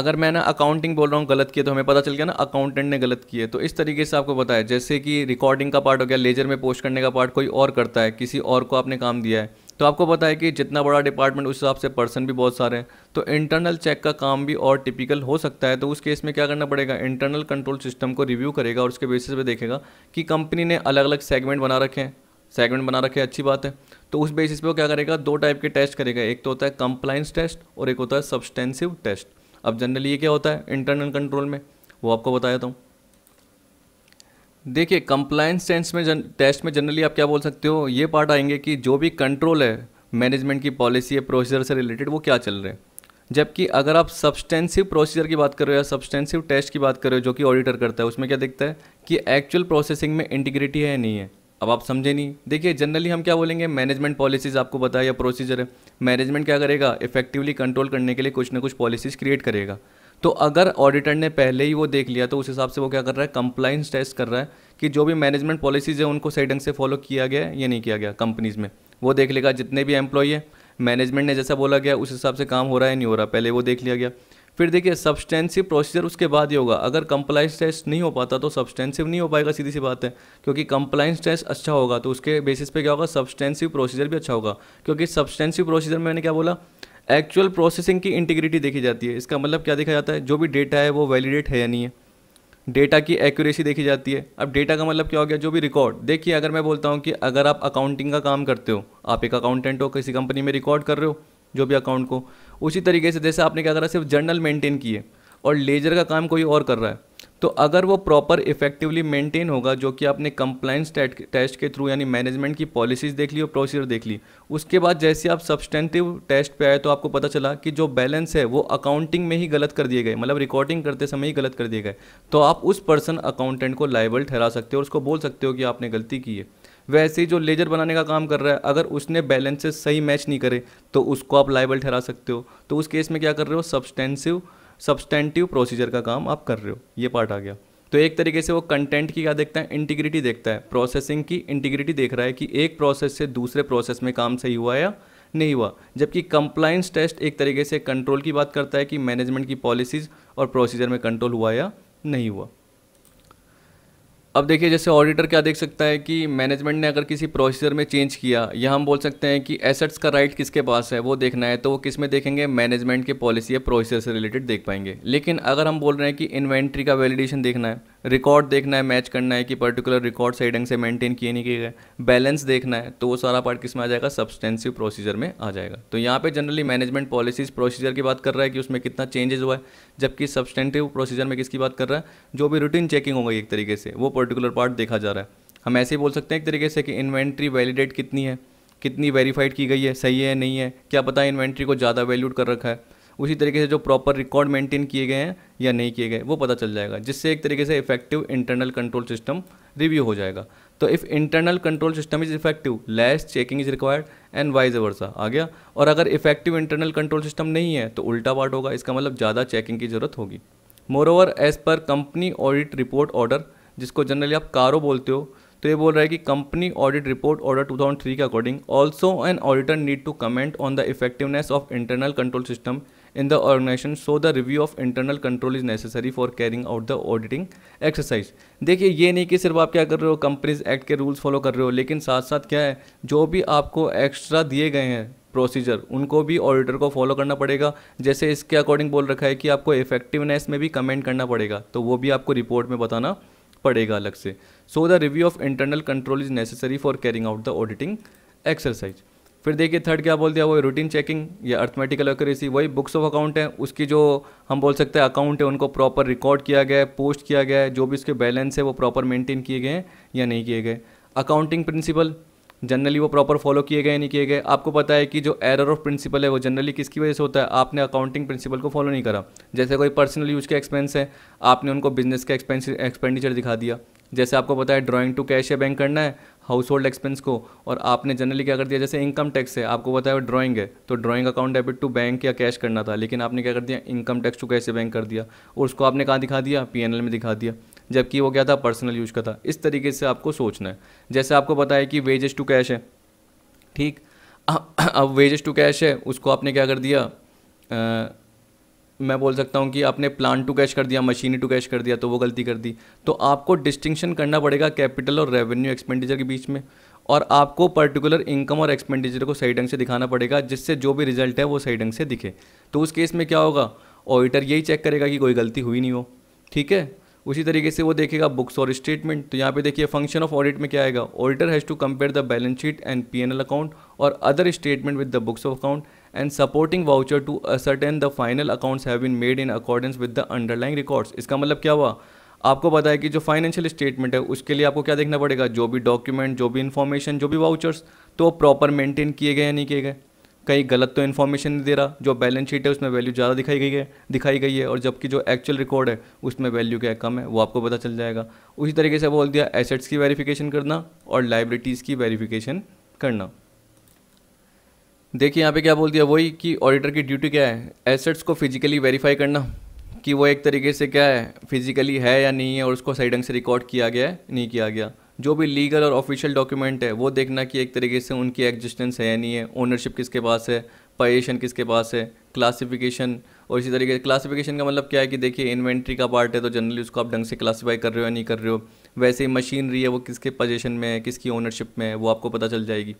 अगर मैं ना अकाउंटिंग बोल रहा हूँ गलत किया तो हमें पता चल गया ना अकाउंटेंट ने गलत किया तो इस तरीके से आपको बताया जैसे कि रिकॉर्डिंग का पार्ट हो गया लेजर में पोस्ट करने का पार्ट कोई और करता है किसी और को आपने काम दिया है तो आपको पता है कि जितना बड़ा डिपार्टमेंट उस हिसाब से पर्सन भी बहुत सारे हैं तो इंटरनल चेक का काम भी और टिपिकल हो सकता है तो उस केस में क्या करना पड़ेगा इंटरनल कंट्रोल सिस्टम को रिव्यू करेगा और उसके बेसिस पे देखेगा कि कंपनी ने अलग अलग सेगमेंट बना रखे हैं सेगमेंट बना रखे अच्छी बात है तो उस बेसिस पे वो क्या करेगा दो टाइप के टेस्ट करेगा एक तो होता है कंप्लाइंस टेस्ट और एक होता है सब्सटेंसिव टेस्ट अब जनरली ये क्या होता है इंटरनल कंट्रोल में वो आपको बता देता हूँ देखिए कंप्लाइंस टेस्ट में जन, टेस्ट में जनरली आप क्या बोल सकते हो ये पार्ट आएंगे कि जो भी कंट्रोल है मैनेजमेंट की पॉलिसी है प्रोसीजर से रिलेटेड वो क्या चल रहे हैं जबकि अगर आप सब्सटेंसिव प्रोसीजर की बात कर रहे हो या सब्सटेंसिव टेस्ट की बात कर रहे हो जो कि ऑडिटर करता है उसमें क्या देखता है कि एक्चुअल प्रोसेसिंग में इंटीग्रिटी है या नहीं है अब आप समझे नहीं देखिए जनरली हम क्या बोलेंगे मैनेजमेंट पॉलिसीज आपको बताया या प्रोसीजर है मैनेजमेंट क्या करेगा इफेक्टिवली कंट्रोल करने के लिए कुछ ना कुछ पॉलिसीज क्रिएट करेगा तो अगर ऑडिटर ने पहले ही वो देख लिया तो उस हिसाब से वो क्या कर रहा है कंप्लाइंस टेस्ट कर रहा है कि जो भी मैनेजमेंट पॉलिसीज़ है उनको सही ढंग से फॉलो किया गया या नहीं किया गया कंपनीज़ में वो देख लेगा जितने भी एम्प्लॉई है मैनेजमेंट ने जैसा बोला गया उस हिसाब से काम हो रहा है नहीं हो रहा पहले वो देख लिया गया फिर देखिए सब्सटेंसिव प्रोसीजर उसके बाद ही होगा अगर कंप्लाइंस टेस्ट नहीं हो पाता तो सब्सटेंसिव नहीं हो पाएगा सीधी सी बात है क्योंकि कंप्लाइंस टेस्ट अच्छा होगा तो उसके बेसिस पे क्या होगा सब्सटेंसिव प्रोसीजर भी अच्छा होगा क्योंकि सब्सटेंसिव प्रोसीजर में मैंने क्या बोला एक्चुअल प्रोसेसिंग की इंटीग्रिटी देखी जाती है इसका मतलब क्या देखा जाता है जो भी डेटा है वो वैलिडेट है या नहीं है डेटा की एक्यूरेसी देखी जाती है अब डेटा का मतलब क्या हो गया जो भी रिकॉर्ड देखिए अगर मैं बोलता हूँ कि अगर आप अकाउंटिंग का काम करते हो आप एक अकाउंटेंट हो किसी कंपनी में रिकॉर्ड कर रहे हो जो भी अकाउंट को उसी तरीके से जैसे आपने क्या करा सिर्फ जर्नल मेंटेन किए और लेजर का काम कोई और कर रहा है तो अगर वो प्रॉपर इफेक्टिवली मेंटेन होगा जो कि आपने कंप्लाइंस टेस्ट के थ्रू यानी मैनेजमेंट की पॉलिसीज़ देख ली और प्रोसीजर देख ली उसके बाद जैसे आप सब्सटेंटिव टेस्ट पे आए तो आपको पता चला कि जो बैलेंस है वो अकाउंटिंग में ही गलत कर दिए गए मतलब रिकॉर्डिंग करते समय ही गलत कर दिए गए तो आप उस पर्सन अकाउंटेंट को लाइबल ठहरा सकते हो और उसको बोल सकते हो कि आपने गलती की है वैसे ही जो लेजर बनाने का काम कर रहा है अगर उसने बैलेंसेस सही मैच नहीं करे तो उसको आप लाइबल ठहरा सकते हो तो उस केस में क्या कर रहे हो सब्सटेंसिव सब्सटेंटिव प्रोसीजर का काम आप कर रहे हो ये पार्ट आ गया तो एक तरीके से वो कंटेंट की क्या देखता है इंटीग्रिटी देखता है प्रोसेसिंग की इंटीग्रिटी देख रहा है कि एक प्रोसेस से दूसरे प्रोसेस में काम सही हुआ या नहीं हुआ जबकि कंप्लाइंस टेस्ट एक तरीके से कंट्रोल की बात करता है कि मैनेजमेंट की पॉलिसीज़ और प्रोसीजर में कंट्रोल हुआ या नहीं हुआ अब देखिए जैसे ऑडिटर क्या देख सकता है कि मैनेजमेंट ने अगर किसी प्रोसीजर में चेंज किया या हम बोल सकते हैं कि एसेट्स का राइट किसके पास है वो देखना है तो वो किस में देखेंगे मैनेजमेंट की पॉलिसी या प्रोसीजर से रिलेटेड देख पाएंगे लेकिन अगर हम बोल रहे हैं कि इन्वेंट्री का वैलिडेशन देखना है रिकॉर्ड देखना है मैच करना है कि पर्टिकुलर रिकॉर्ड सही ढंग से मेंटेन किए नहीं किए गए बैलेंस देखना है तो वो सारा पार्ट किस में आ जाएगा सब्सटेंसिव प्रोसीजर में आ जाएगा तो यहाँ पे जनरली मैनेजमेंट पॉलिसीज प्रोसीजर की बात कर रहा है कि उसमें कितना चेंजेस हुआ है जबकि सब्सटेंटिव प्रोसीजर में किसकी बात कर रहा है जो भी रूटीन चेकिंग हो गई एक तरीके से वो पर्टिकुलर पार्ट देखा जा रहा है हम ऐसे ही बोल सकते हैं एक तरीके से कि इन्वेंट्री वैलिडेट कितनी है कितनी वेरीफाइड की गई है सही है नहीं है क्या पता इन्वेंट्री को ज़्यादा वैल्यूड कर रखा है उसी तरीके से जो प्रॉपर रिकॉर्ड मेंटेन किए गए हैं या नहीं किए गए वो पता चल जाएगा जिससे एक तरीके से effective internal control system review हो जाएगा तो if internal control system is effective less checking is required and vice versa आ गया और अगर इफेक्टिव इंटरनल कंट्रोल सिस्टम नहीं है तो उल्टा पार्ट होगा इसका मतलब ज़्यादा चेकिंग की ज़रूरत होगी moreover as per company audit report order जिसको जनरली आप कारो बोलते हो तो ये बोल रहा है कि कंपनी ऑडिट रिपोर्ट ऑर्डर 2003 के according also an auditor need to comment on the effectiveness of internal control system in the organization so the review of internal control is necessary for carrying out the auditing exercise देखिए ये नहीं कि सिर्फ आप क्या कर रहे हो कंपनीज एक्ट के रूल्स फॉलो कर रहे हो लेकिन साथ साथ क्या है जो भी आपको एक्स्ट्रा दिए गए हैं प्रोसीजर उनको भी ऑडिटर को फॉलो करना पड़ेगा जैसे इसके अकॉर्डिंग बोल रखा है कि आपको इफेक्टिवनेस में भी कमेंट करना पड़ेगा तो वो भी आपको रिपोर्ट में बताना पड़ेगा अलग से so the review of internal control is necessary for carrying out the auditing exercise फिर देखिए थर्ड क्या बोल दिया वो रूटीन चेकिंग या अर्थमेटिकल एक्यूरेसी वही बुक्स ऑफ अकाउंट है उसकी जो हम बोल सकते हैं अकाउंट है उनको प्रॉपर रिकॉर्ड किया गया है पोस्ट किया गया है जो भी उसके बैलेंस है वो प्रॉपर मेंटेन किए गए हैं या नहीं किए गए अकाउंटिंग प्रिंसिपल जनरली वो प्रॉपर फॉलो किए गए नहीं किए गए आपको पता है कि जो एरर ऑफ प्रिंसिपल है वो जनरली किसकी वजह से होता है आपने अकाउंटिंग प्रिंसिपल को फॉलो नहीं करा जैसे कोई पर्सनल यूज के एक्सपेंस है आपने उनको बिजनेस का एक्सपेंस एक्सपेंडिचर दिखा दिया जैसे आपको पता है ड्राइंग टू कैश या बैंक करना है हाउस होल्ड एक्सपेंस को और आपने जनरली क्या कर दिया जैसे इनकम टैक्स है आपको पता है ड्राइंग है तो drawing account debit to bank या कैश करना था लेकिन आपने क्या कर दिया इनकम टैक्स टू कैसे बैंक कर दिया और उसको आपने कहाँ दिखा दिया पी में दिखा दिया जबकि वो क्या था पर्सनल यूज का था इस तरीके से आपको सोचना है जैसे आपको पता है कि वेजेस टू कैश है ठीक अब वेजेस टू कैश है उसको आपने क्या कर दिया मैं बोल सकता हूँ कि आपने प्लान टू कैश कर दिया मशीनी टू कैश कर दिया तो वो गलती कर दी तो आपको डिस्टिंक्शन करना पड़ेगा कैपिटल और रेवेन्यू एक्सपेंडिचर के बीच में और आपको पर्टिकुलर इनकम और एक्सपेंडिचर को सही ढंग से दिखाना पड़ेगा जिससे जो भी रिजल्ट है वो सही ढंग से दिखे तो उस केस में क्या होगा ऑडिटर यही चेक करेगा कि कोई गलती हुई नहीं हो ठीक है उसी तरीके से वो देखेगा बुक्स और स्टेटमेंट तो यहाँ पे देखिए फंक्शन ऑफ ऑडिट में क्या आएगा auditor has to compare the balance sheet and P N L account और other statement with the books of account and supporting voucher to ascertain the final accounts have been made in accordance with the underlying records इसका मतलब क्या हुआ आपको पता है कि जो फाइनेंशियल स्टेटमेंट है उसके लिए आपको क्या देखना पड़ेगा जो भी डॉक्यूमेंट जो भी इन्फॉर्मेशन जो भी वाउचर्स तो वो प्रॉपर मेंटेन किए गए या नहीं किए गए कहीं गलत तो इन्फॉर्मेशन नहीं दे रहा जो बैलेंस शीट है उसमें वैल्यू ज़्यादा दिखाई गई है दिखाई गई है और जबकि जो एक्चुअल रिकॉर्ड है उसमें वैल्यू क्या कम है वो आपको पता चल जाएगा उसी तरीके से बोल दिया एसेट्स की वेरीफिकेशन करना और लाइब्रिटीज़ की वेरीफिकेशन करना देखिए यहाँ पे क्या बोल दिया वही कि ऑडिटर की ड्यूटी क्या है एसेट्स को फिजिकली वेरीफाई करना कि वो एक तरीके से क्या है फिजिकली है या नहीं है और उसको सही ढंग से रिकॉर्ड किया गया है नहीं किया गया जो भी लीगल और ऑफिशियल डॉक्यूमेंट है वो देखना कि एक तरीके से उनकी एग्जिस्टेंस है या नहीं है ओनरशिप किसके पास है पाइशन किसके पास है क्लासिफिकेशन और इसी तरीके से क्लासिफिकेशन का मतलब क्या है कि देखिए इन्वेंट्री का पार्ट है तो जनरली उसको आप ढंग से क्लासीफाई कर रहे हो या नहीं कर रहे हो वैसे ही मशीनरी है वो किसके पोजेशन में है किसकी ओनरशिप में है वो आपको पता चल जाएगी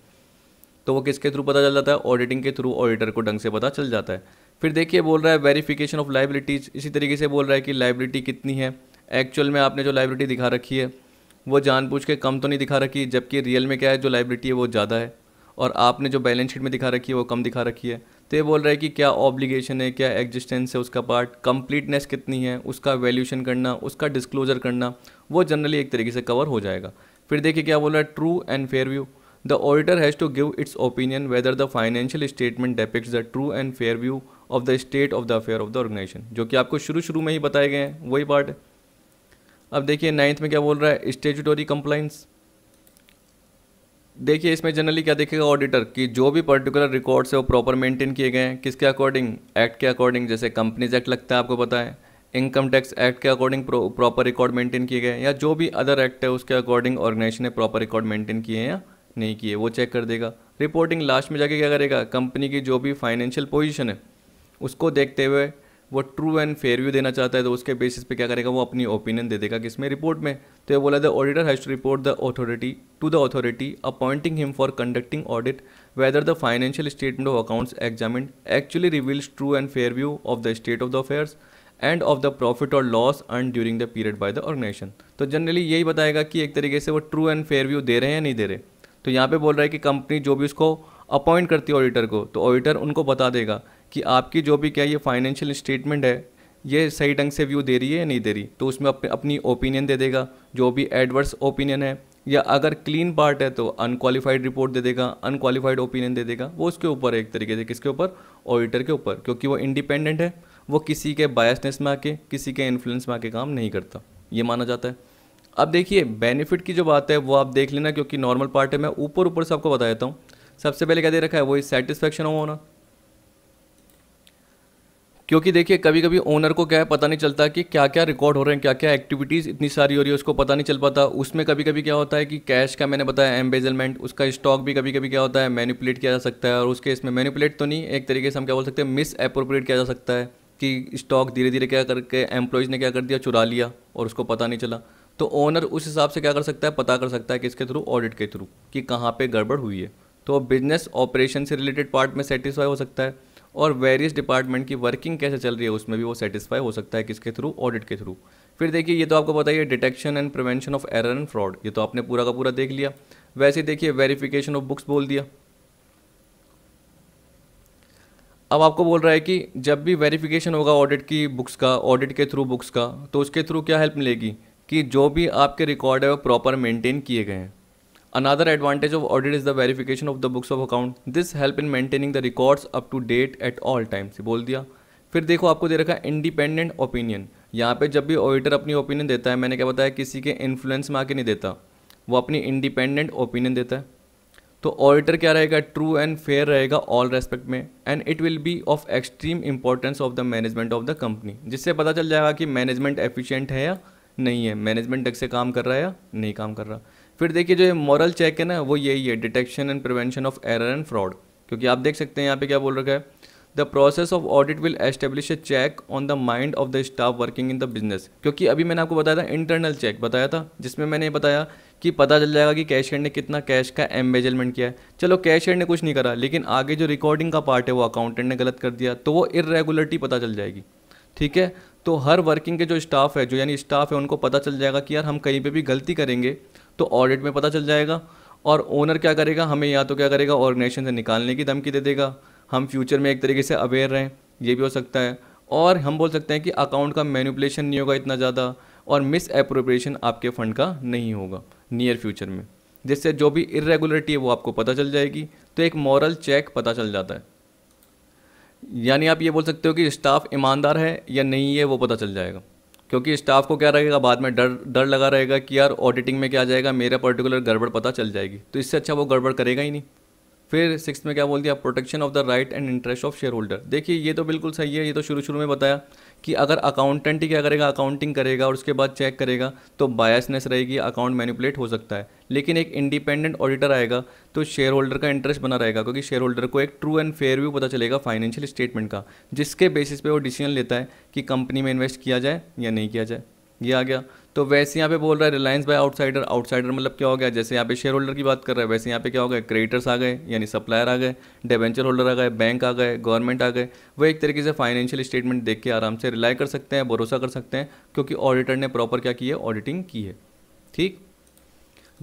तो वो किसके थ्रू पता चल जाता है ऑडिटिंग के थ्रू ऑडिटर को ढंग से पता चल जाता है फिर देखिए बोल रहा है वेरीफिकेशन ऑफ लाइबिलिटीज़ इसी तरीके से बोल रहा है कि लाइबिलिटी कितनी है एक्चुअल में आपने जो लाइबिलिटी दिखा रखी है वो जानबूझ के कम तो नहीं दिखा रखी जबकि रियल में क्या है जो लाइबिलिटी है वो ज़्यादा है और आपने जो बैलेंस शीट में दिखा रखी है वो कम दिखा रखी है तो ये बोल रहा है कि क्या ऑब्लिगेशन है क्या एग्जिस्टेंस है उसका पार्ट कंप्लीटनेस कितनी है उसका वैल्यूशन करना उसका डिस्क्लोजर करना वो जनरली एक तरीके से कवर हो जाएगा फिर देखिए क्या बोल रहा है true and fair view the auditor has to give its opinion whether the financial statement depicts the true and fair view of the state of the affair of the organization जो कि आपको शुरू शुरू में ही बताए गए हैं वही पार्ट है अब देखिए नाइन्थ में क्या बोल रहा है स्टेचुटोरी कंप्लाइंस देखिए इसमें जनरली क्या देखेगा ऑडिटर कि जो भी पर्टिकुलर रिकॉर्ड्स है वो प्रॉपर मेंटेन किए गए हैं किसके अकॉर्डिंग एक्ट के अकॉर्डिंग जैसे कंपनीज एक्ट लगता है आपको पता है इनकम टैक्स एक्ट के अकॉर्डिंग प्रॉपर रिकॉर्ड मेंटेन किए गए हैं या जो भी अदर एक्ट है उसके अकॉर्डिंग ऑर्गेनाइजेशन ने प्रॉपर रिकॉर्ड मेंटेन किए हैं या नहीं किए वो चेक कर देगा रिपोर्टिंग लास्ट में जाके क्या करेगा कंपनी की जो भी फाइनेंशियल पोजिशन है उसको देखते हुए वो ट्रू एंड फेयर व्यू देना चाहता है तो उसके बेसिस पे क्या करेगा वो अपनी ओपिनियन दे देगा किसमें रिपोर्ट में तो ये बोला the auditor has to report the authority to the authority appointing him for conducting audit whether the financial statement of accounts examine actually reveals true and fair view of the state of the affairs and of the profit और loss earn during the period by the organization तो generally यही बताएगा कि एक तरीके से वो true and fair view दे रहे हैं या नहीं दे रहे तो यहाँ पे बोल रहा है कि कंपनी जो भी उसको अपॉइंट करती है ऑडिटर को तो ऑडिटर उनको बता देगा कि आपकी जो भी क्या ये फाइनेंशियल स्टेटमेंट है ये सही ढंग से व्यू दे रही है या नहीं दे रही तो उसमें अपने अपनी ओपिनियन दे देगा जो भी एडवर्स ओपिनियन है या अगर क्लीन पार्ट है तो अनक्वालिफाइड रिपोर्ट दे देगा अनक्वालिफाइड ओपिनियन दे देगा वो उसके ऊपर है एक तरीके से किसके ऊपर ऑडिटर के ऊपर क्योंकि वो इंडिपेंडेंट है वो किसी के बायसनेस में आके किसी के इन्फ्लुएंस में आके काम नहीं करता ये माना जाता है अब देखिए बेनिफिट की जो बात है वो आप देख लेना क्योंकि नॉर्मल पार्ट है मैं ऊपर ऊपर से आपको बता देता हूँ सबसे पहले क्या दे रखा है वही सेटिस्फेक्शन होना क्योंकि देखिए कभी कभी ओनर को क्या है पता नहीं चलता कि क्या क्या रिकॉर्ड हो रहे हैं क्या क्या एक्टिविटीज़ इतनी सारी हो रही है उसको पता नहीं चल पाता उसमें कभी कभी क्या होता है कि कैश का मैंने बताया एम्बेजलमेंट उसका स्टॉक भी कभी कभी क्या होता है मैनिपुलेट किया जा सकता है और उसके इसमें मैनिपुलेट तो नहीं एक तरीके से हम क्या बोल सकते हैं मिस अप्रोप्रिएट किया जा सकता है कि स्टॉक धीरे धीरे क्या करके एम्प्लॉयज़ ने क्या कर दिया चुरा लिया और उसको पता नहीं चला तो ओनर उस हिसाब से क्या कर सकता है पता कर सकता है किसके थ्रू ऑडिट के थ्रू कि कहाँ पे गड़बड़ हुई है तो बिजनेस ऑपरेशन से रिलेटेड पार्ट में सेटिस्फाई हो सकता है और वेरियस डिपार्टमेंट की वर्किंग कैसे चल रही है उसमें भी वो सेटिस्फाई हो सकता है किसके थ्रू ऑडिट के थ्रू फिर देखिए ये तो आपको पता ही है detection and prevention of error and fraud ये तो आपने पूरा का पूरा देख लिया वैसे देखिए वेरिफिकेशन ऑफ बुक्स बोल दिया अब आपको बोल रहा है कि जब भी वेरिफिकेशन होगा ऑडिट की बुक्स का ऑडिट के थ्रू बुक्स का तो उसके थ्रू क्या हेल्प मिलेगी कि जो भी आपके रिकॉर्ड है वो प्रॉपर मेंटेन किए गए हैं another advantage of audit is the verification of the books of account this help in maintaining the records up to date at all times बोल दिया फिर देखो आपको दे रखा है इंडिपेंडेंट ओपिनियन यहाँ पे जब भी ऑडिटर अपनी ओपिनियन देता है मैंने क्या बताया किसी के इन्फ्लुएंस में आके नहीं देता वो अपनी इंडिपेंडेंट ओपिनियन देता है तो ऑडिटर क्या रहेगा ट्रू एंड फेयर रहेगा ऑल रेस्पेक्ट में and it will be of extreme importance of the management of the company जिससे पता चल जाएगा कि मैनेजमेंट एफिशिएंट है या नहीं है मैनेजमेंट ढंग से काम कर रहा है या नहीं काम कर रहा फिर देखिए जो ये मॉरल चेक है ना वो यही है detection and prevention of error and fraud क्योंकि आप देख सकते हैं यहाँ पे क्या बोल रखा है the process of audit will establish a check on the mind of the staff working in the business क्योंकि अभी मैंने आपको बताया था इंटरनल चेक बताया था जिसमें मैंने बताया कि पता चल जाएगा कि कैश कैशियर ने कितना कैश का एम्बेजलमेंट किया है चलो कैश कैशियर ने कुछ नहीं करा लेकिन आगे जो रिकॉर्डिंग का पार्ट है वो अकाउंटेंट ने गलत कर दिया तो वो इरेगुलरिटी पता चल जाएगी ठीक है तो हर वर्किंग के जो स्टाफ है जो यानी स्टाफ है उनको पता चल जाएगा कि यार हम कहीं पे भी गलती करेंगे तो ऑडिट में पता चल जाएगा और ओनर क्या करेगा हमें या तो क्या करेगा ऑर्गेनाइजेशन से निकालने की धमकी दे देगा हम फ्यूचर में एक तरीके से अवेयर रहें ये भी हो सकता है और हम बोल सकते हैं कि अकाउंट का मैनिपुलेशन नहीं होगा इतना ज़्यादा और मिस अप्रोप्रिएशन आपके फ़ंड का नहीं होगा नियर फ्यूचर में जिससे जो भी इरेगुलरिटी है वो आपको पता चल जाएगी तो एक मॉरल चेक पता चल जाता है यानी आप ये बोल सकते हो कि स्टाफ ईमानदार है या नहीं है वो पता चल जाएगा क्योंकि स्टाफ को क्या रहेगा बाद में डर डर लगा रहेगा कि यार ऑडिटिंग में क्या जाएगा मेरा पर्टिकुलर गड़बड़ पता चल जाएगी तो इससे अच्छा वो गड़बड़ करेगा ही नहीं फिर सिक्स में क्या बोल दिया protection of the right and interest of shareholder देखिए ये तो बिल्कुल सही है ये तो शुरू शुरू में बताया कि अगर अकाउंटेंट ही क्या करेगा अकाउंटिंग करेगा और उसके बाद चेक करेगा तो बायसनेस रहेगी अकाउंट मैनिपुलेट हो सकता है लेकिन एक इंडिपेंडेंट ऑडिटर आएगा तो शेयर होल्डर का इंटरेस्ट बना रहेगा क्योंकि शेयर होल्डर को एक ट्रू एंड फेयर व्यू पता चलेगा फाइनेंशियल स्टेटमेंट का जिसके बेसिस पे वो डिसीजन लेता है कि कंपनी में इन्वेस्ट किया जाए या नहीं किया जाए ये आ गया तो वैसे यहाँ पे बोल रहा है रिलायंस बाय आउटसाइडर आउटसाइडर मतलब क्या हो गया जैसे यहाँ पे शेयर होल्डर की बात कर रहा है वैसे यहाँ पे क्या हो गया क्रेडिटर्स आ गए यानी सप्लायर आ गए डेवेंचर होल्डर आ गए बैंक आ गए गवर्नमेंट आ गए वो एक तरीके से फाइनेंशियल स्टेटमेंट देख के आराम से रिलाई कर सकते हैं भरोसा कर सकते हैं क्योंकि ऑडिटर ने प्रॉपर क्या की है ऑडिटिंग की है ठीक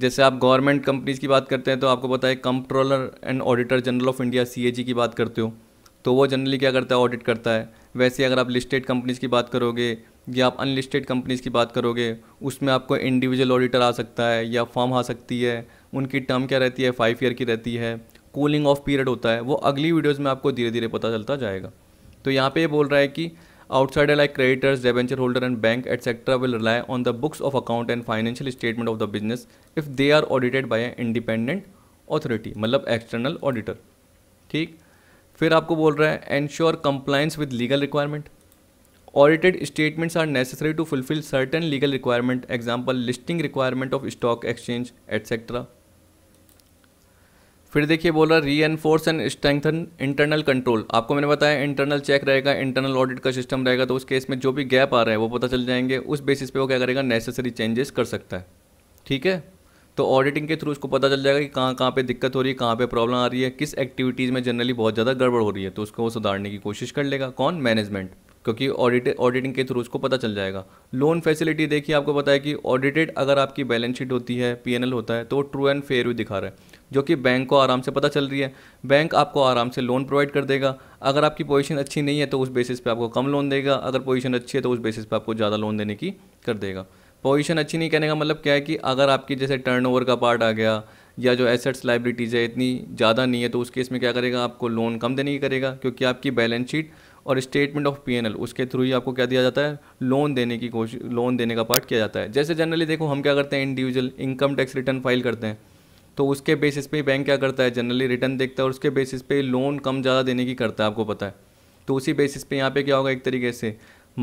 जैसे आप गवर्नमेंट कंपनीज़ की बात करते हैं तो आपको पता है comptroller and auditor general of India C की बात करते हो तो वो जनरली क्या करता है ऑडिट करता है वैसे अगर आप लिस्टेड कंपनीज़ की बात करोगे या आप अनलिस्टेड कंपनीज़ की बात करोगे उसमें आपको इंडिविजुअल ऑडिटर आ सकता है या फॉर्म आ सकती है उनकी टर्म क्या रहती है फाइव ईयर की रहती है कूलिंग ऑफ पीरियड होता है वो अगली वीडियोज़ में आपको धीरे धीरे पता चलता जाएगा तो यहाँ पर यह बोल रहा है कि outsider like creditors debenture holder and bank etcetera will rely on the books of account and financial statement of the business if they are audited by a independent authority मतलब एक्सटर्नल ऑडिटर ठीक फिर आपको बोल रहा है ensure compliance with legal requirement audited statements are necessary to fulfil certain legal requirement example listing requirement of stock exchange etcetera फिर देखिए बोला reinforce and strengthen internal control आपको मैंने बताया इंटरनल चेक रहेगा इंटरनल ऑडिट का system रहेगा तो उस केस में जो भी गैप आ रहा है वो पता चल जाएंगे उस बेसिस पे वो क्या करेगा नेसेसरी चेंजेस कर सकता है ठीक है तो ऑडिटिंग के थ्रू उसको पता चल जाएगा कि कहाँ कहाँ पे दिक्कत हो रही है कहाँ पे प्रॉब्लम आ रही है किस एक्टिविटीज़ में जनरली बहुत ज़्यादा गड़बड़ हो रही है तो उसको वो सुधारने की कोशिश कर लेगा कौन मैनेजमेंट क्योंकि ऑडिट ऑडिटिंग के थ्रू उसको पता चल जाएगा लोन फैसिलिटी देखिए आपको पता है कि ऑडिटेड अगर आपकी बैलेंस शीट होती है पी होता है तो ट्रू एंड फेयर भी दिखा रहा है जो कि बैंक को आराम से पता चल रही है बैंक आपको आराम से लोन प्रोवाइड कर देगा अगर आपकी पोजीशन अच्छी नहीं है तो उस बेसिस पे आपको कम लोन देगा अगर पोजीशन अच्छी है तो उस बेसिस पे आपको ज़्यादा लोन देने की कर देगा पोजीशन अच्छी नहीं कहने का मतलब क्या है कि अगर आपकी जैसे टर्नओवर का पार्ट आ गया या जो एसेट्स लाइबिलिटीज़ है इतनी ज़्यादा नहीं है तो उस केस में क्या करेगा आपको लोन कम देने की करेगा क्योंकि आपकी बैलेंस शीट और स्टेटमेंट ऑफ पी उसके थ्रू ही आपको क्या दिया जाता है लोन देने की कोशिश लोन देने का पार्ट किया जाता है जैसे जनरली देखो हम क्या करते हैं individual income tax return file करते हैं तो उसके बेसिस पे बैंक क्या करता है जनरली रिटर्न देखता है और उसके बेसिस पे लोन कम ज़्यादा देने की करता है आपको पता है तो उसी बेसिस पे यहाँ पे क्या होगा एक तरीके से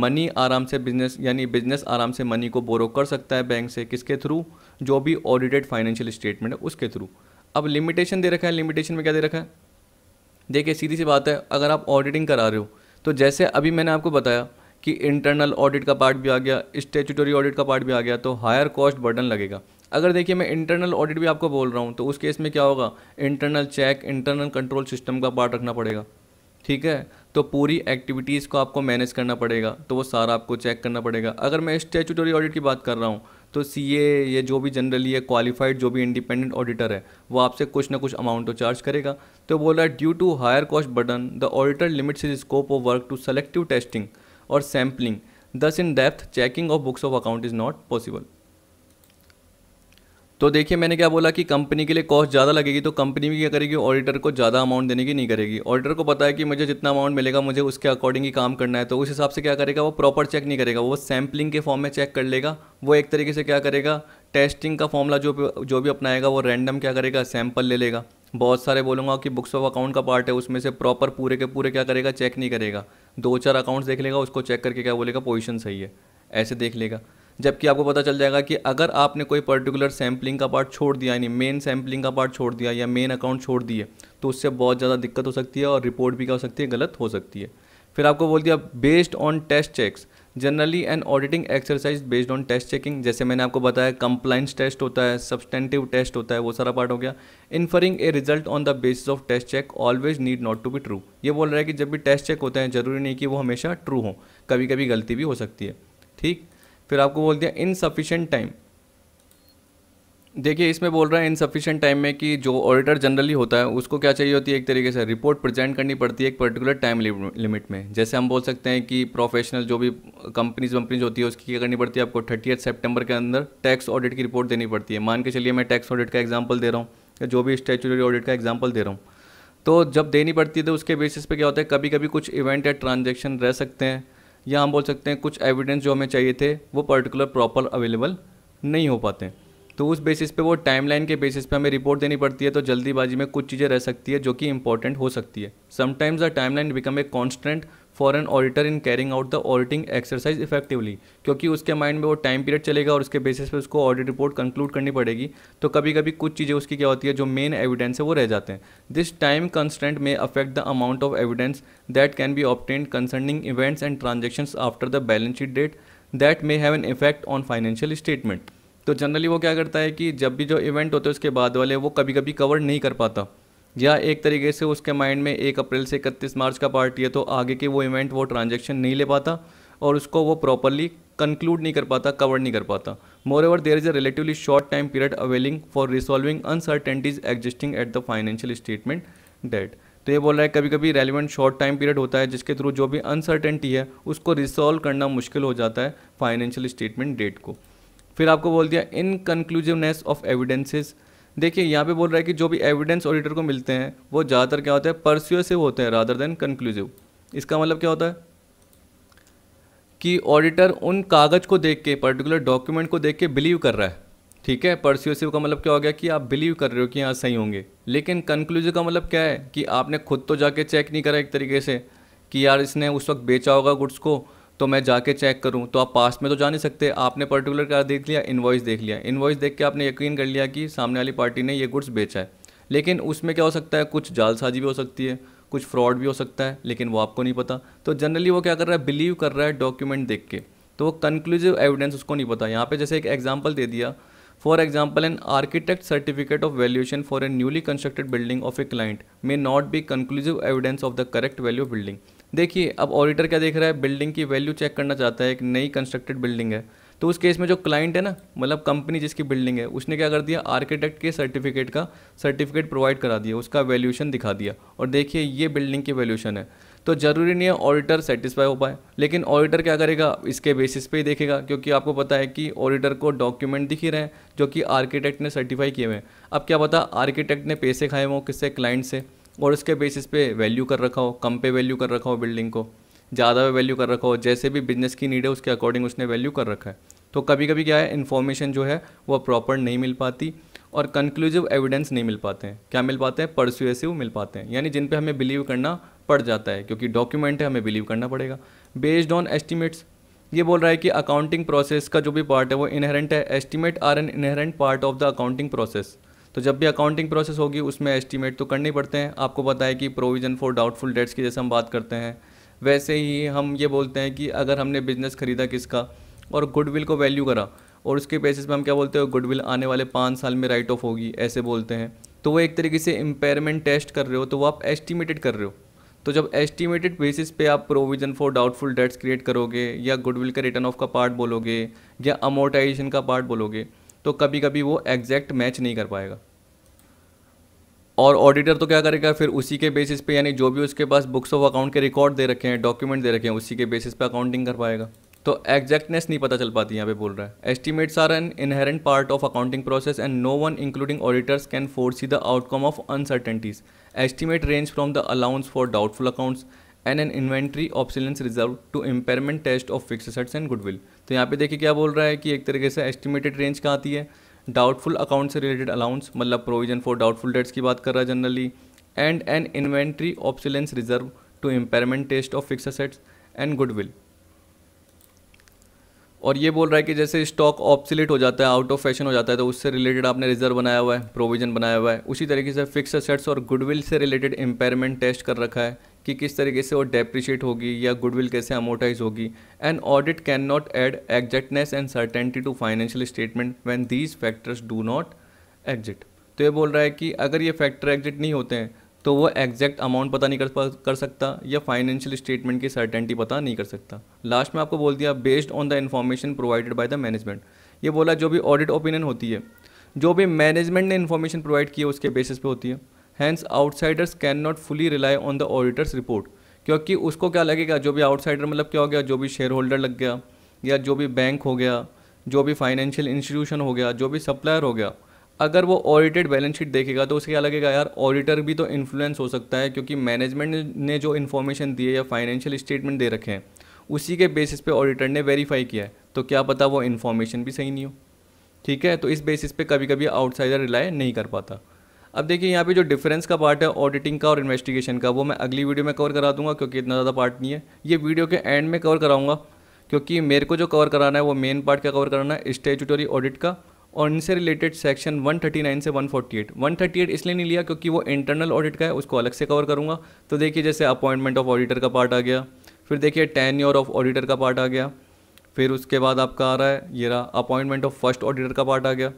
मनी आराम से बिजनेस यानी बिजनेस आराम से मनी को बोरो कर सकता है बैंक से किसके थ्रू जो भी ऑडिटेड फाइनेंशियल स्टेटमेंट है उसके थ्रू अब लिमिटेशन दे रखा है लिमिटेशन में क्या दे रखा है देखिए सीधी सी बात है अगर आप ऑडिटिंग करा रहे हो तो जैसे अभी मैंने आपको बताया कि इंटरनल ऑडिट का पार्ट भी आ गया स्टेचूटरी ऑडिट का पार्ट भी आ गया तो हायर कॉस्ट बर्डन लगेगा अगर देखिए मैं इंटरनल ऑडिट भी आपको बोल रहा हूँ तो उस केस में क्या होगा internal check internal control system का पार्ट रखना पड़ेगा ठीक है तो पूरी एक्टिविटीज़ को आपको मैनेज करना पड़ेगा तो वो सारा आपको चेक करना पड़ेगा अगर मैं स्टेचूटरी ऑडिट की बात कर रहा हूँ तो सी ए या जो भी जनरली है क्वालिफाइड जो भी इंडिपेंडेंट ऑडिटर है वो आपसे कुछ ना कुछ अमाउंट तो चार्ज करेगा तो बोला due to higher cost burden the auditor limits is scope of work to selective testing और sampling thus in depth checking of books of account is not possible तो देखिए मैंने क्या बोला कि कंपनी के लिए कॉस्ट ज़्यादा लगेगी तो कंपनी भी क्या करेगी ऑडिटर को ज़्यादा अमाउंट देने की नहीं करेगी ऑडिटर को पता है कि मुझे जितना अमाउंट मिलेगा मुझे उसके अकॉर्डिंग ही काम करना है तो उस हिसाब से क्या करेगा वो प्रॉपर चेक नहीं करेगा वो सैम्पलिंग के फॉर्म में चेक कर लेगा वो एक तरीके से क्या करेगा टेस्टिंग का फॉर्मूला जो जो भी अपनाएगा वो रैंडम क्या करेगा सैम्पल ले लेगा बहुत सारे बोलूँगा कि बुक्स ऑफ अकाउंट का पार्ट है उसमें से प्रॉपर पूरे के पूरे क्या करेगा चेक नहीं करेगा दो चार अकाउंट्स देख लेगा उसको चेक करके क्या बोलेगा पोजीशन सही है ऐसे देख लेगा जबकि आपको पता चल जाएगा कि अगर आपने कोई पर्टिकुलर सैम्पलिंग का पार्ट छोड़ दिया यानी मेन सैम्पलिंग का पार्ट छोड़ दिया या मेन अकाउंट छोड़ दिए तो उससे बहुत ज़्यादा दिक्कत हो सकती है और रिपोर्ट भी क्या हो सकती है गलत हो सकती है फिर आपको बोल दिया based on test checks generally an auditing exercise based on test checking जैसे मैंने आपको बताया कंप्लाइंस टेस्ट होता है सब्सटेंटिव टेस्ट होता है वो सारा पार्ट हो गया inferring a result on the basis of test check always need not to be true ये बोल रहा है कि जब भी टेस्ट चेक होते हैं जरूरी नहीं कि वो हमेशा ट्रू हो कभी कभी गलती भी हो सकती है ठीक फिर आपको बोल दिया इनसफिशेंट टाइम देखिए इसमें बोल रहा है इनसफिशेंट टाइम में कि जो ऑडिटर जनरली होता है उसको क्या चाहिए होती है एक तरीके से रिपोर्ट प्रेजेंट करनी पड़ती है एक पर्टिकुलर टाइम लिमिट में जैसे हम बोल सकते हैं कि प्रोफेशनल जो भी कंपनीज वंपनीज होती है उसकी क्या करनी पड़ती है आपको थर्टी सितंबर के अंदर टैक्स ऑडिट की रिपोर्ट देनी पड़ती है मान के चलिए मैं टैक्स ऑडिट का एग्जाम्पल दे रहा हूँ या जो भी स्टेचुरी ऑडिट का एग्जाम्पल दे रहा हूँ तो जब देनी पड़ती है तो उसके बेसिस पे क्या होता है कभी कभी कुछ इवेंट या ट्रांजेक्शन रह सकते हैं या हम बोल सकते हैं कुछ एविडेंस जो हमें चाहिए थे वो पर्टिकुलर प्रॉपर अवेलेबल नहीं हो पाते तो उस बेसिस पे वो टाइमलाइन के बेसिस पे हमें रिपोर्ट देनी पड़ती है तो जल्दीबाजी में कुछ चीज़ें रह सकती है जो कि इंपॉर्टेंट हो सकती है sometimes the timeline become a constant for an auditor in carrying out the auditing exercise effectively क्योंकि उसके माइंड में वो टाइम पीरियड चलेगा और उसके बेसिस पे उसको ऑडिट रिपोर्ट कंक्लूड करनी पड़ेगी तो कभी कभी कुछ चीज़ें उसकी क्या होती है जो मेन एविडेंस है वो रह जाते हैं this time constant may affect the amount of evidence that can be obtained concerning events and transaction after the balance sheet date that may have an effect on financial statement तो generally वो क्या करता है कि जब भी जो event होते हैं उसके बाद वाले वो कभी कभी कवर नहीं कर पाता या एक तरीके से उसके माइंड में एक अप्रैल से इकतीस मार्च का पार्टी है तो आगे के वो इवेंट वो ट्रांजेक्शन नहीं ले पाता और उसको वो प्रॉपरली कंक्लूड नहीं कर पाता कवर नहीं कर पाता moreover there is a relatively short time period availing for resolving uncertainties existing at the financial statement date तो ये बोल रहा है कभी कभी रेलिवेंट शॉर्ट टाइम पीरियड होता है जिसके थ्रू जो भी अनसर्टेनिटी है उसको रिसॉल्व करना मुश्किल हो जाता है फाइनेंशियल स्टेटमेंट डेट को फिर आपको बोल दिया इनकन्क्लूजिवनेस ऑफ एविडेंसेज देखिए यहाँ पे बोल रहा है कि जो भी एविडेंस ऑडिटर को मिलते हैं वो ज़्यादातर क्या होते हैं परस्यूसिव होते हैं रादर देन कंक्लूसिव इसका मतलब क्या होता है कि ऑडिटर उन कागज़ को देख के पर्टिकुलर डॉक्यूमेंट को देख के बिलीव कर रहा है ठीक है परस्यूसिव का मतलब क्या हो गया कि आप बिलीव कर रहे हो कि हाँ सही होंगे लेकिन कंक्लूसिव का मतलब क्या है कि आपने खुद तो जाके चेक नहीं करा एक तरीके से कि यार इसने उस वक्त बेचा होगा गुड्स को तो मैं जाके चेक करूँ तो आप पास्ट में तो जा नहीं सकते आपने पर्टिकुलर क्या देख लिया इन्वाइस देख लिया इन्वाइस देख के आपने यकीन कर लिया कि सामने वाली पार्टी ने ये गुड्स बेचा है लेकिन उसमें क्या हो सकता है कुछ जालसाजी भी हो सकती है कुछ फ्रॉड भी हो सकता है लेकिन वो आपको नहीं पता तो जनरली वो क्या कर रहा है बिलीव कर रहा है डॉक्यूमेंट देख के तो वो कंक्लूसिव एविडेंस उसको नहीं पता यहाँ पे जैसे एक एग्जाम्पल दे दिया for example an architect certificate of valuation for a newly constructed building of a client may not be conclusive evidence of the correct value building देखिए अब ऑडिटर क्या देख रहा है बिल्डिंग की वैल्यू चेक करना चाहता है एक नई कंस्ट्रक्टेड बिल्डिंग है तो उस केस में जो क्लाइंट है ना मतलब कंपनी जिसकी बिल्डिंग है उसने क्या कर दिया आर्किटेक्ट के सर्टिफिकेट का सर्टिफिकेट प्रोवाइड करा दिया उसका वैल्यूशन दिखा दिया और देखिए ये बिल्डिंग की वैल्यूशन है तो ज़रूरी नहीं है ऑडिटर सेटिस्फाई हो पाए लेकिन ऑडिटर क्या करेगा इसके बेसिस पे ही देखेगा क्योंकि आपको पता है कि ऑडिटर को डॉक्यूमेंट दिख ही रहे हैं जो कि आर्किटेक्ट ने सर्टिफाई किए हुए हैं अब क्या पता आर्किटेक्ट ने पैसे खाए हों किससे क्लाइंट से और इसके बेसिस पे वैल्यू कर रखा हो कम पे वैल्यू कर रखा हो बिल्डिंग को ज़्यादा पे वैल्यू कर रखा हो जैसे भी बिजनेस की नीड है उसके अकॉर्डिंग उसने वैल्यू कर रखा है तो कभी कभी क्या है इन्फॉर्मेशन जो है वह प्रॉपर नहीं मिल पाती और कंक्लूसिव एविडेंस नहीं मिल पाते हैं क्या मिल पाते हैं परसुएसिव मिल पाते हैं यानी जिन पे हमें बिलीव करना पड़ जाता है क्योंकि डॉक्यूमेंट है हमें बिलीव करना पड़ेगा बेस्ड ऑन एस्टिमेट्स ये बोल रहा है कि अकाउंटिंग प्रोसेस का जो भी पार्ट है वो इनहेरेंट है estimate are an inherent part of the accounting process तो जब भी अकाउंटिंग प्रोसेस होगी उसमें एस्टीमेट तो करने पड़ते हैं आपको पता है कि प्रोविज़न फॉर डाउटफुल डेट्स की जैसे हम बात करते हैं वैसे ही हम ये बोलते हैं कि अगर हमने बिज़नेस ख़रीदा किसका और गुडविल को वैल्यू करा और उसके बेसिस पर हम क्या बोलते हैं गुडविल आने वाले पाँच साल में राइट ऑफ होगी ऐसे बोलते हैं तो वो एक तरीके से इम्पेयरमेंट टेस्ट कर रहे हो तो वो आप एस्टिमेटेड कर रहे हो तो जब एस्टिमेटेड बेसिस पे आप provision for doubtful debts create करोगे या गुडविल का रिटर्न ऑफ का पार्ट बोलोगे या अमोटाइजेशन का पार्ट बोलोगे तो कभी कभी वो एग्जैक्ट मैच नहीं कर पाएगा और ऑडिटर तो क्या करेगा फिर उसी के बेसिस पे यानी जो भी उसके पास बुक्स ऑफ अकाउंट के रिकॉर्ड दे रखे हैं डॉक्यूमेंट दे रखे हैं उसी के बेसिस पे अकाउंटिंग कर पाएगा तो एग्जैक्टनेस नहीं पता चल पाती यहाँ पे बोल रहा है estimates are an inherent part of accounting process and no one including auditors can foresee the outcome of uncertainties estimate range from the allowance for doubtful accounts and an inventory obsolescence reserve to impairment test of fix assets and goodwill तो यहाँ पे देखिए क्या बोल रहा है कि एक तरीके से एस्टिमेटेड रेंज कहाँ आती है डाउटफुल अकाउंट से रिलेटेड अलाउंस मतलब प्रोविजन फॉर डाउटफुल डेट्स की बात कर रहा है generally and an inventory obsolescence reserve to impairment test of fix assets and goodwill और ये बोल रहा है कि जैसे स्टॉक ऑप्सिलेट हो जाता है आउट ऑफ फैशन हो जाता है तो उससे रिलेटेड आपने रिजर्व बनाया हुआ है प्रोविजन बनाया हुआ है उसी तरीके से फिक्स असेट्स और गुडविल से रिलेटेड इम्पेयरमेंट टेस्ट कर रखा है कि किस तरीके से वो डेप्रिशिएट होगी या गुडविल कैसे अमोटाइज होगी and audit can not add exactness and certainty to financial statement when these factors do not exist तो ये बोल रहा है कि अगर ये फैक्टर एग्जिट नहीं होते हैं तो वो एग्जैक्ट अमाउंट पता नहीं कर कर सकता या फाइनेंशियल स्टेटमेंट की सर्टेनिटी पता नहीं कर सकता लास्ट में आपको बोल दिया based on the information provided by the management ये बोला जो भी ऑडिट ओपिनियन होती है जो भी मैनेजमेंट ने इन्फॉर्मेशन प्रोवाइड की है उसके बेसिस पे होती है hence outsiders can not fully rely on the auditors report क्योंकि उसको क्या लगेगा जो भी आउटसाइडर मतलब क्या हो गया जो भी शेयर होल्डर लग गया या जो भी बैंक हो गया जो भी फाइनेंशियल इंस्टीट्यूशन हो गया जो भी सप्लायर हो गया अगर वो ऑडिटेड बैलेंस शीट देखेगा तो उसे क्या लगेगा यार ऑडिटर भी तो इन्फ्लुएंस हो सकता है क्योंकि मैनेजमेंट ने जो इन्फॉर्मेशन दिए या फाइनेंशियल स्टेटमेंट दे रखे हैं उसी के बेसिस पे ऑडिटर ने वेरीफाई किया है तो क्या पता वो इन्फॉर्मेशन भी सही नहीं हो ठीक है तो इस बेसिस पे कभी कभी आउटसाइडर रिलाई नहीं कर पाता अब देखिए यहाँ पे जो डिफरेंस का पार्ट है ऑडिटिंग का और इन्वेस्टिगेशन का वो मैं अगली वीडियो में कवर करा दूंगा क्योंकि इतना ज़्यादा पार्ट नहीं है ये वीडियो के एंड में कवर कराऊंगा क्योंकि मेरे को जो कवर कराना है वो मेन पार्ट का कवर कराना है स्टेचुटरी ऑडिट का और इनसे रिलेटेड सेक्शन 139 से 148 138 इसलिए नहीं लिया क्योंकि वो इंटरनल ऑडिट का है उसको अलग से कवर करूँगा तो देखिए जैसे अपॉइंटमेंट ऑफ ऑडिटर का पार्ट आ गया फिर देखिए टेन्योर ऑफ ऑडिटर का पार्ट आ गया फिर उसके बाद आपका आ रहा है ये रहा अपॉइंटमेंट ऑफ फर्स्ट ऑडिटर का पार्ट आ गया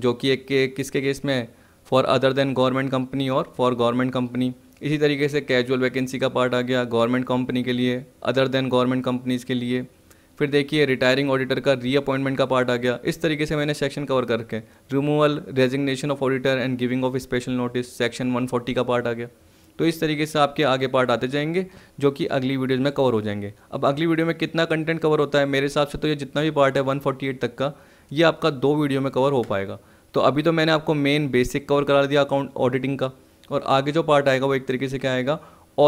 जो कि एक के किसके केस में है for other than government company और फॉर गवर्नमेंट कंपनी इसी तरीके से कैजुअल वैकेंसी का पार्ट आ गया गवर्नमेंट कंपनी के लिए अदर देन गवर्नमेंट कंपनीज़ के लिए फिर देखिए रिटायरिंग ऑडिटर का रीअपॉइंटमेंट का पार्ट आ गया इस तरीके से मैंने सेक्शन कवर करके removal resignation of auditor and giving of special notice section 140 का पार्ट आ गया तो इस तरीके से आपके आगे पार्ट आते जाएंगे जो कि अगली वीडियोज़ में कवर हो जाएंगे अब अगली वीडियो में कितना कंटेंट कवर होता है मेरे हिसाब से तो ये जितना भी पार्ट है 148 तक का ये आपका दो वीडियो में कवर हो पाएगा तो अभी तो मैंने आपको मेन बेसिक कवर करा दिया अकाउंट ऑडिटिंग का और आगे जो पार्ट आएगा वो एक तरीके से क्या आएगा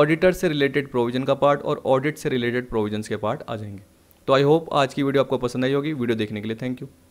ऑडिटर से रिलेटेड प्रोविजन का पार्ट और ऑडिट से रिलेटेड प्रोविजन के पार्ट आ जाएंगे तो आई होप आज की वीडियो आपको पसंद आई होगी वीडियो देखने के लिए थैंक यू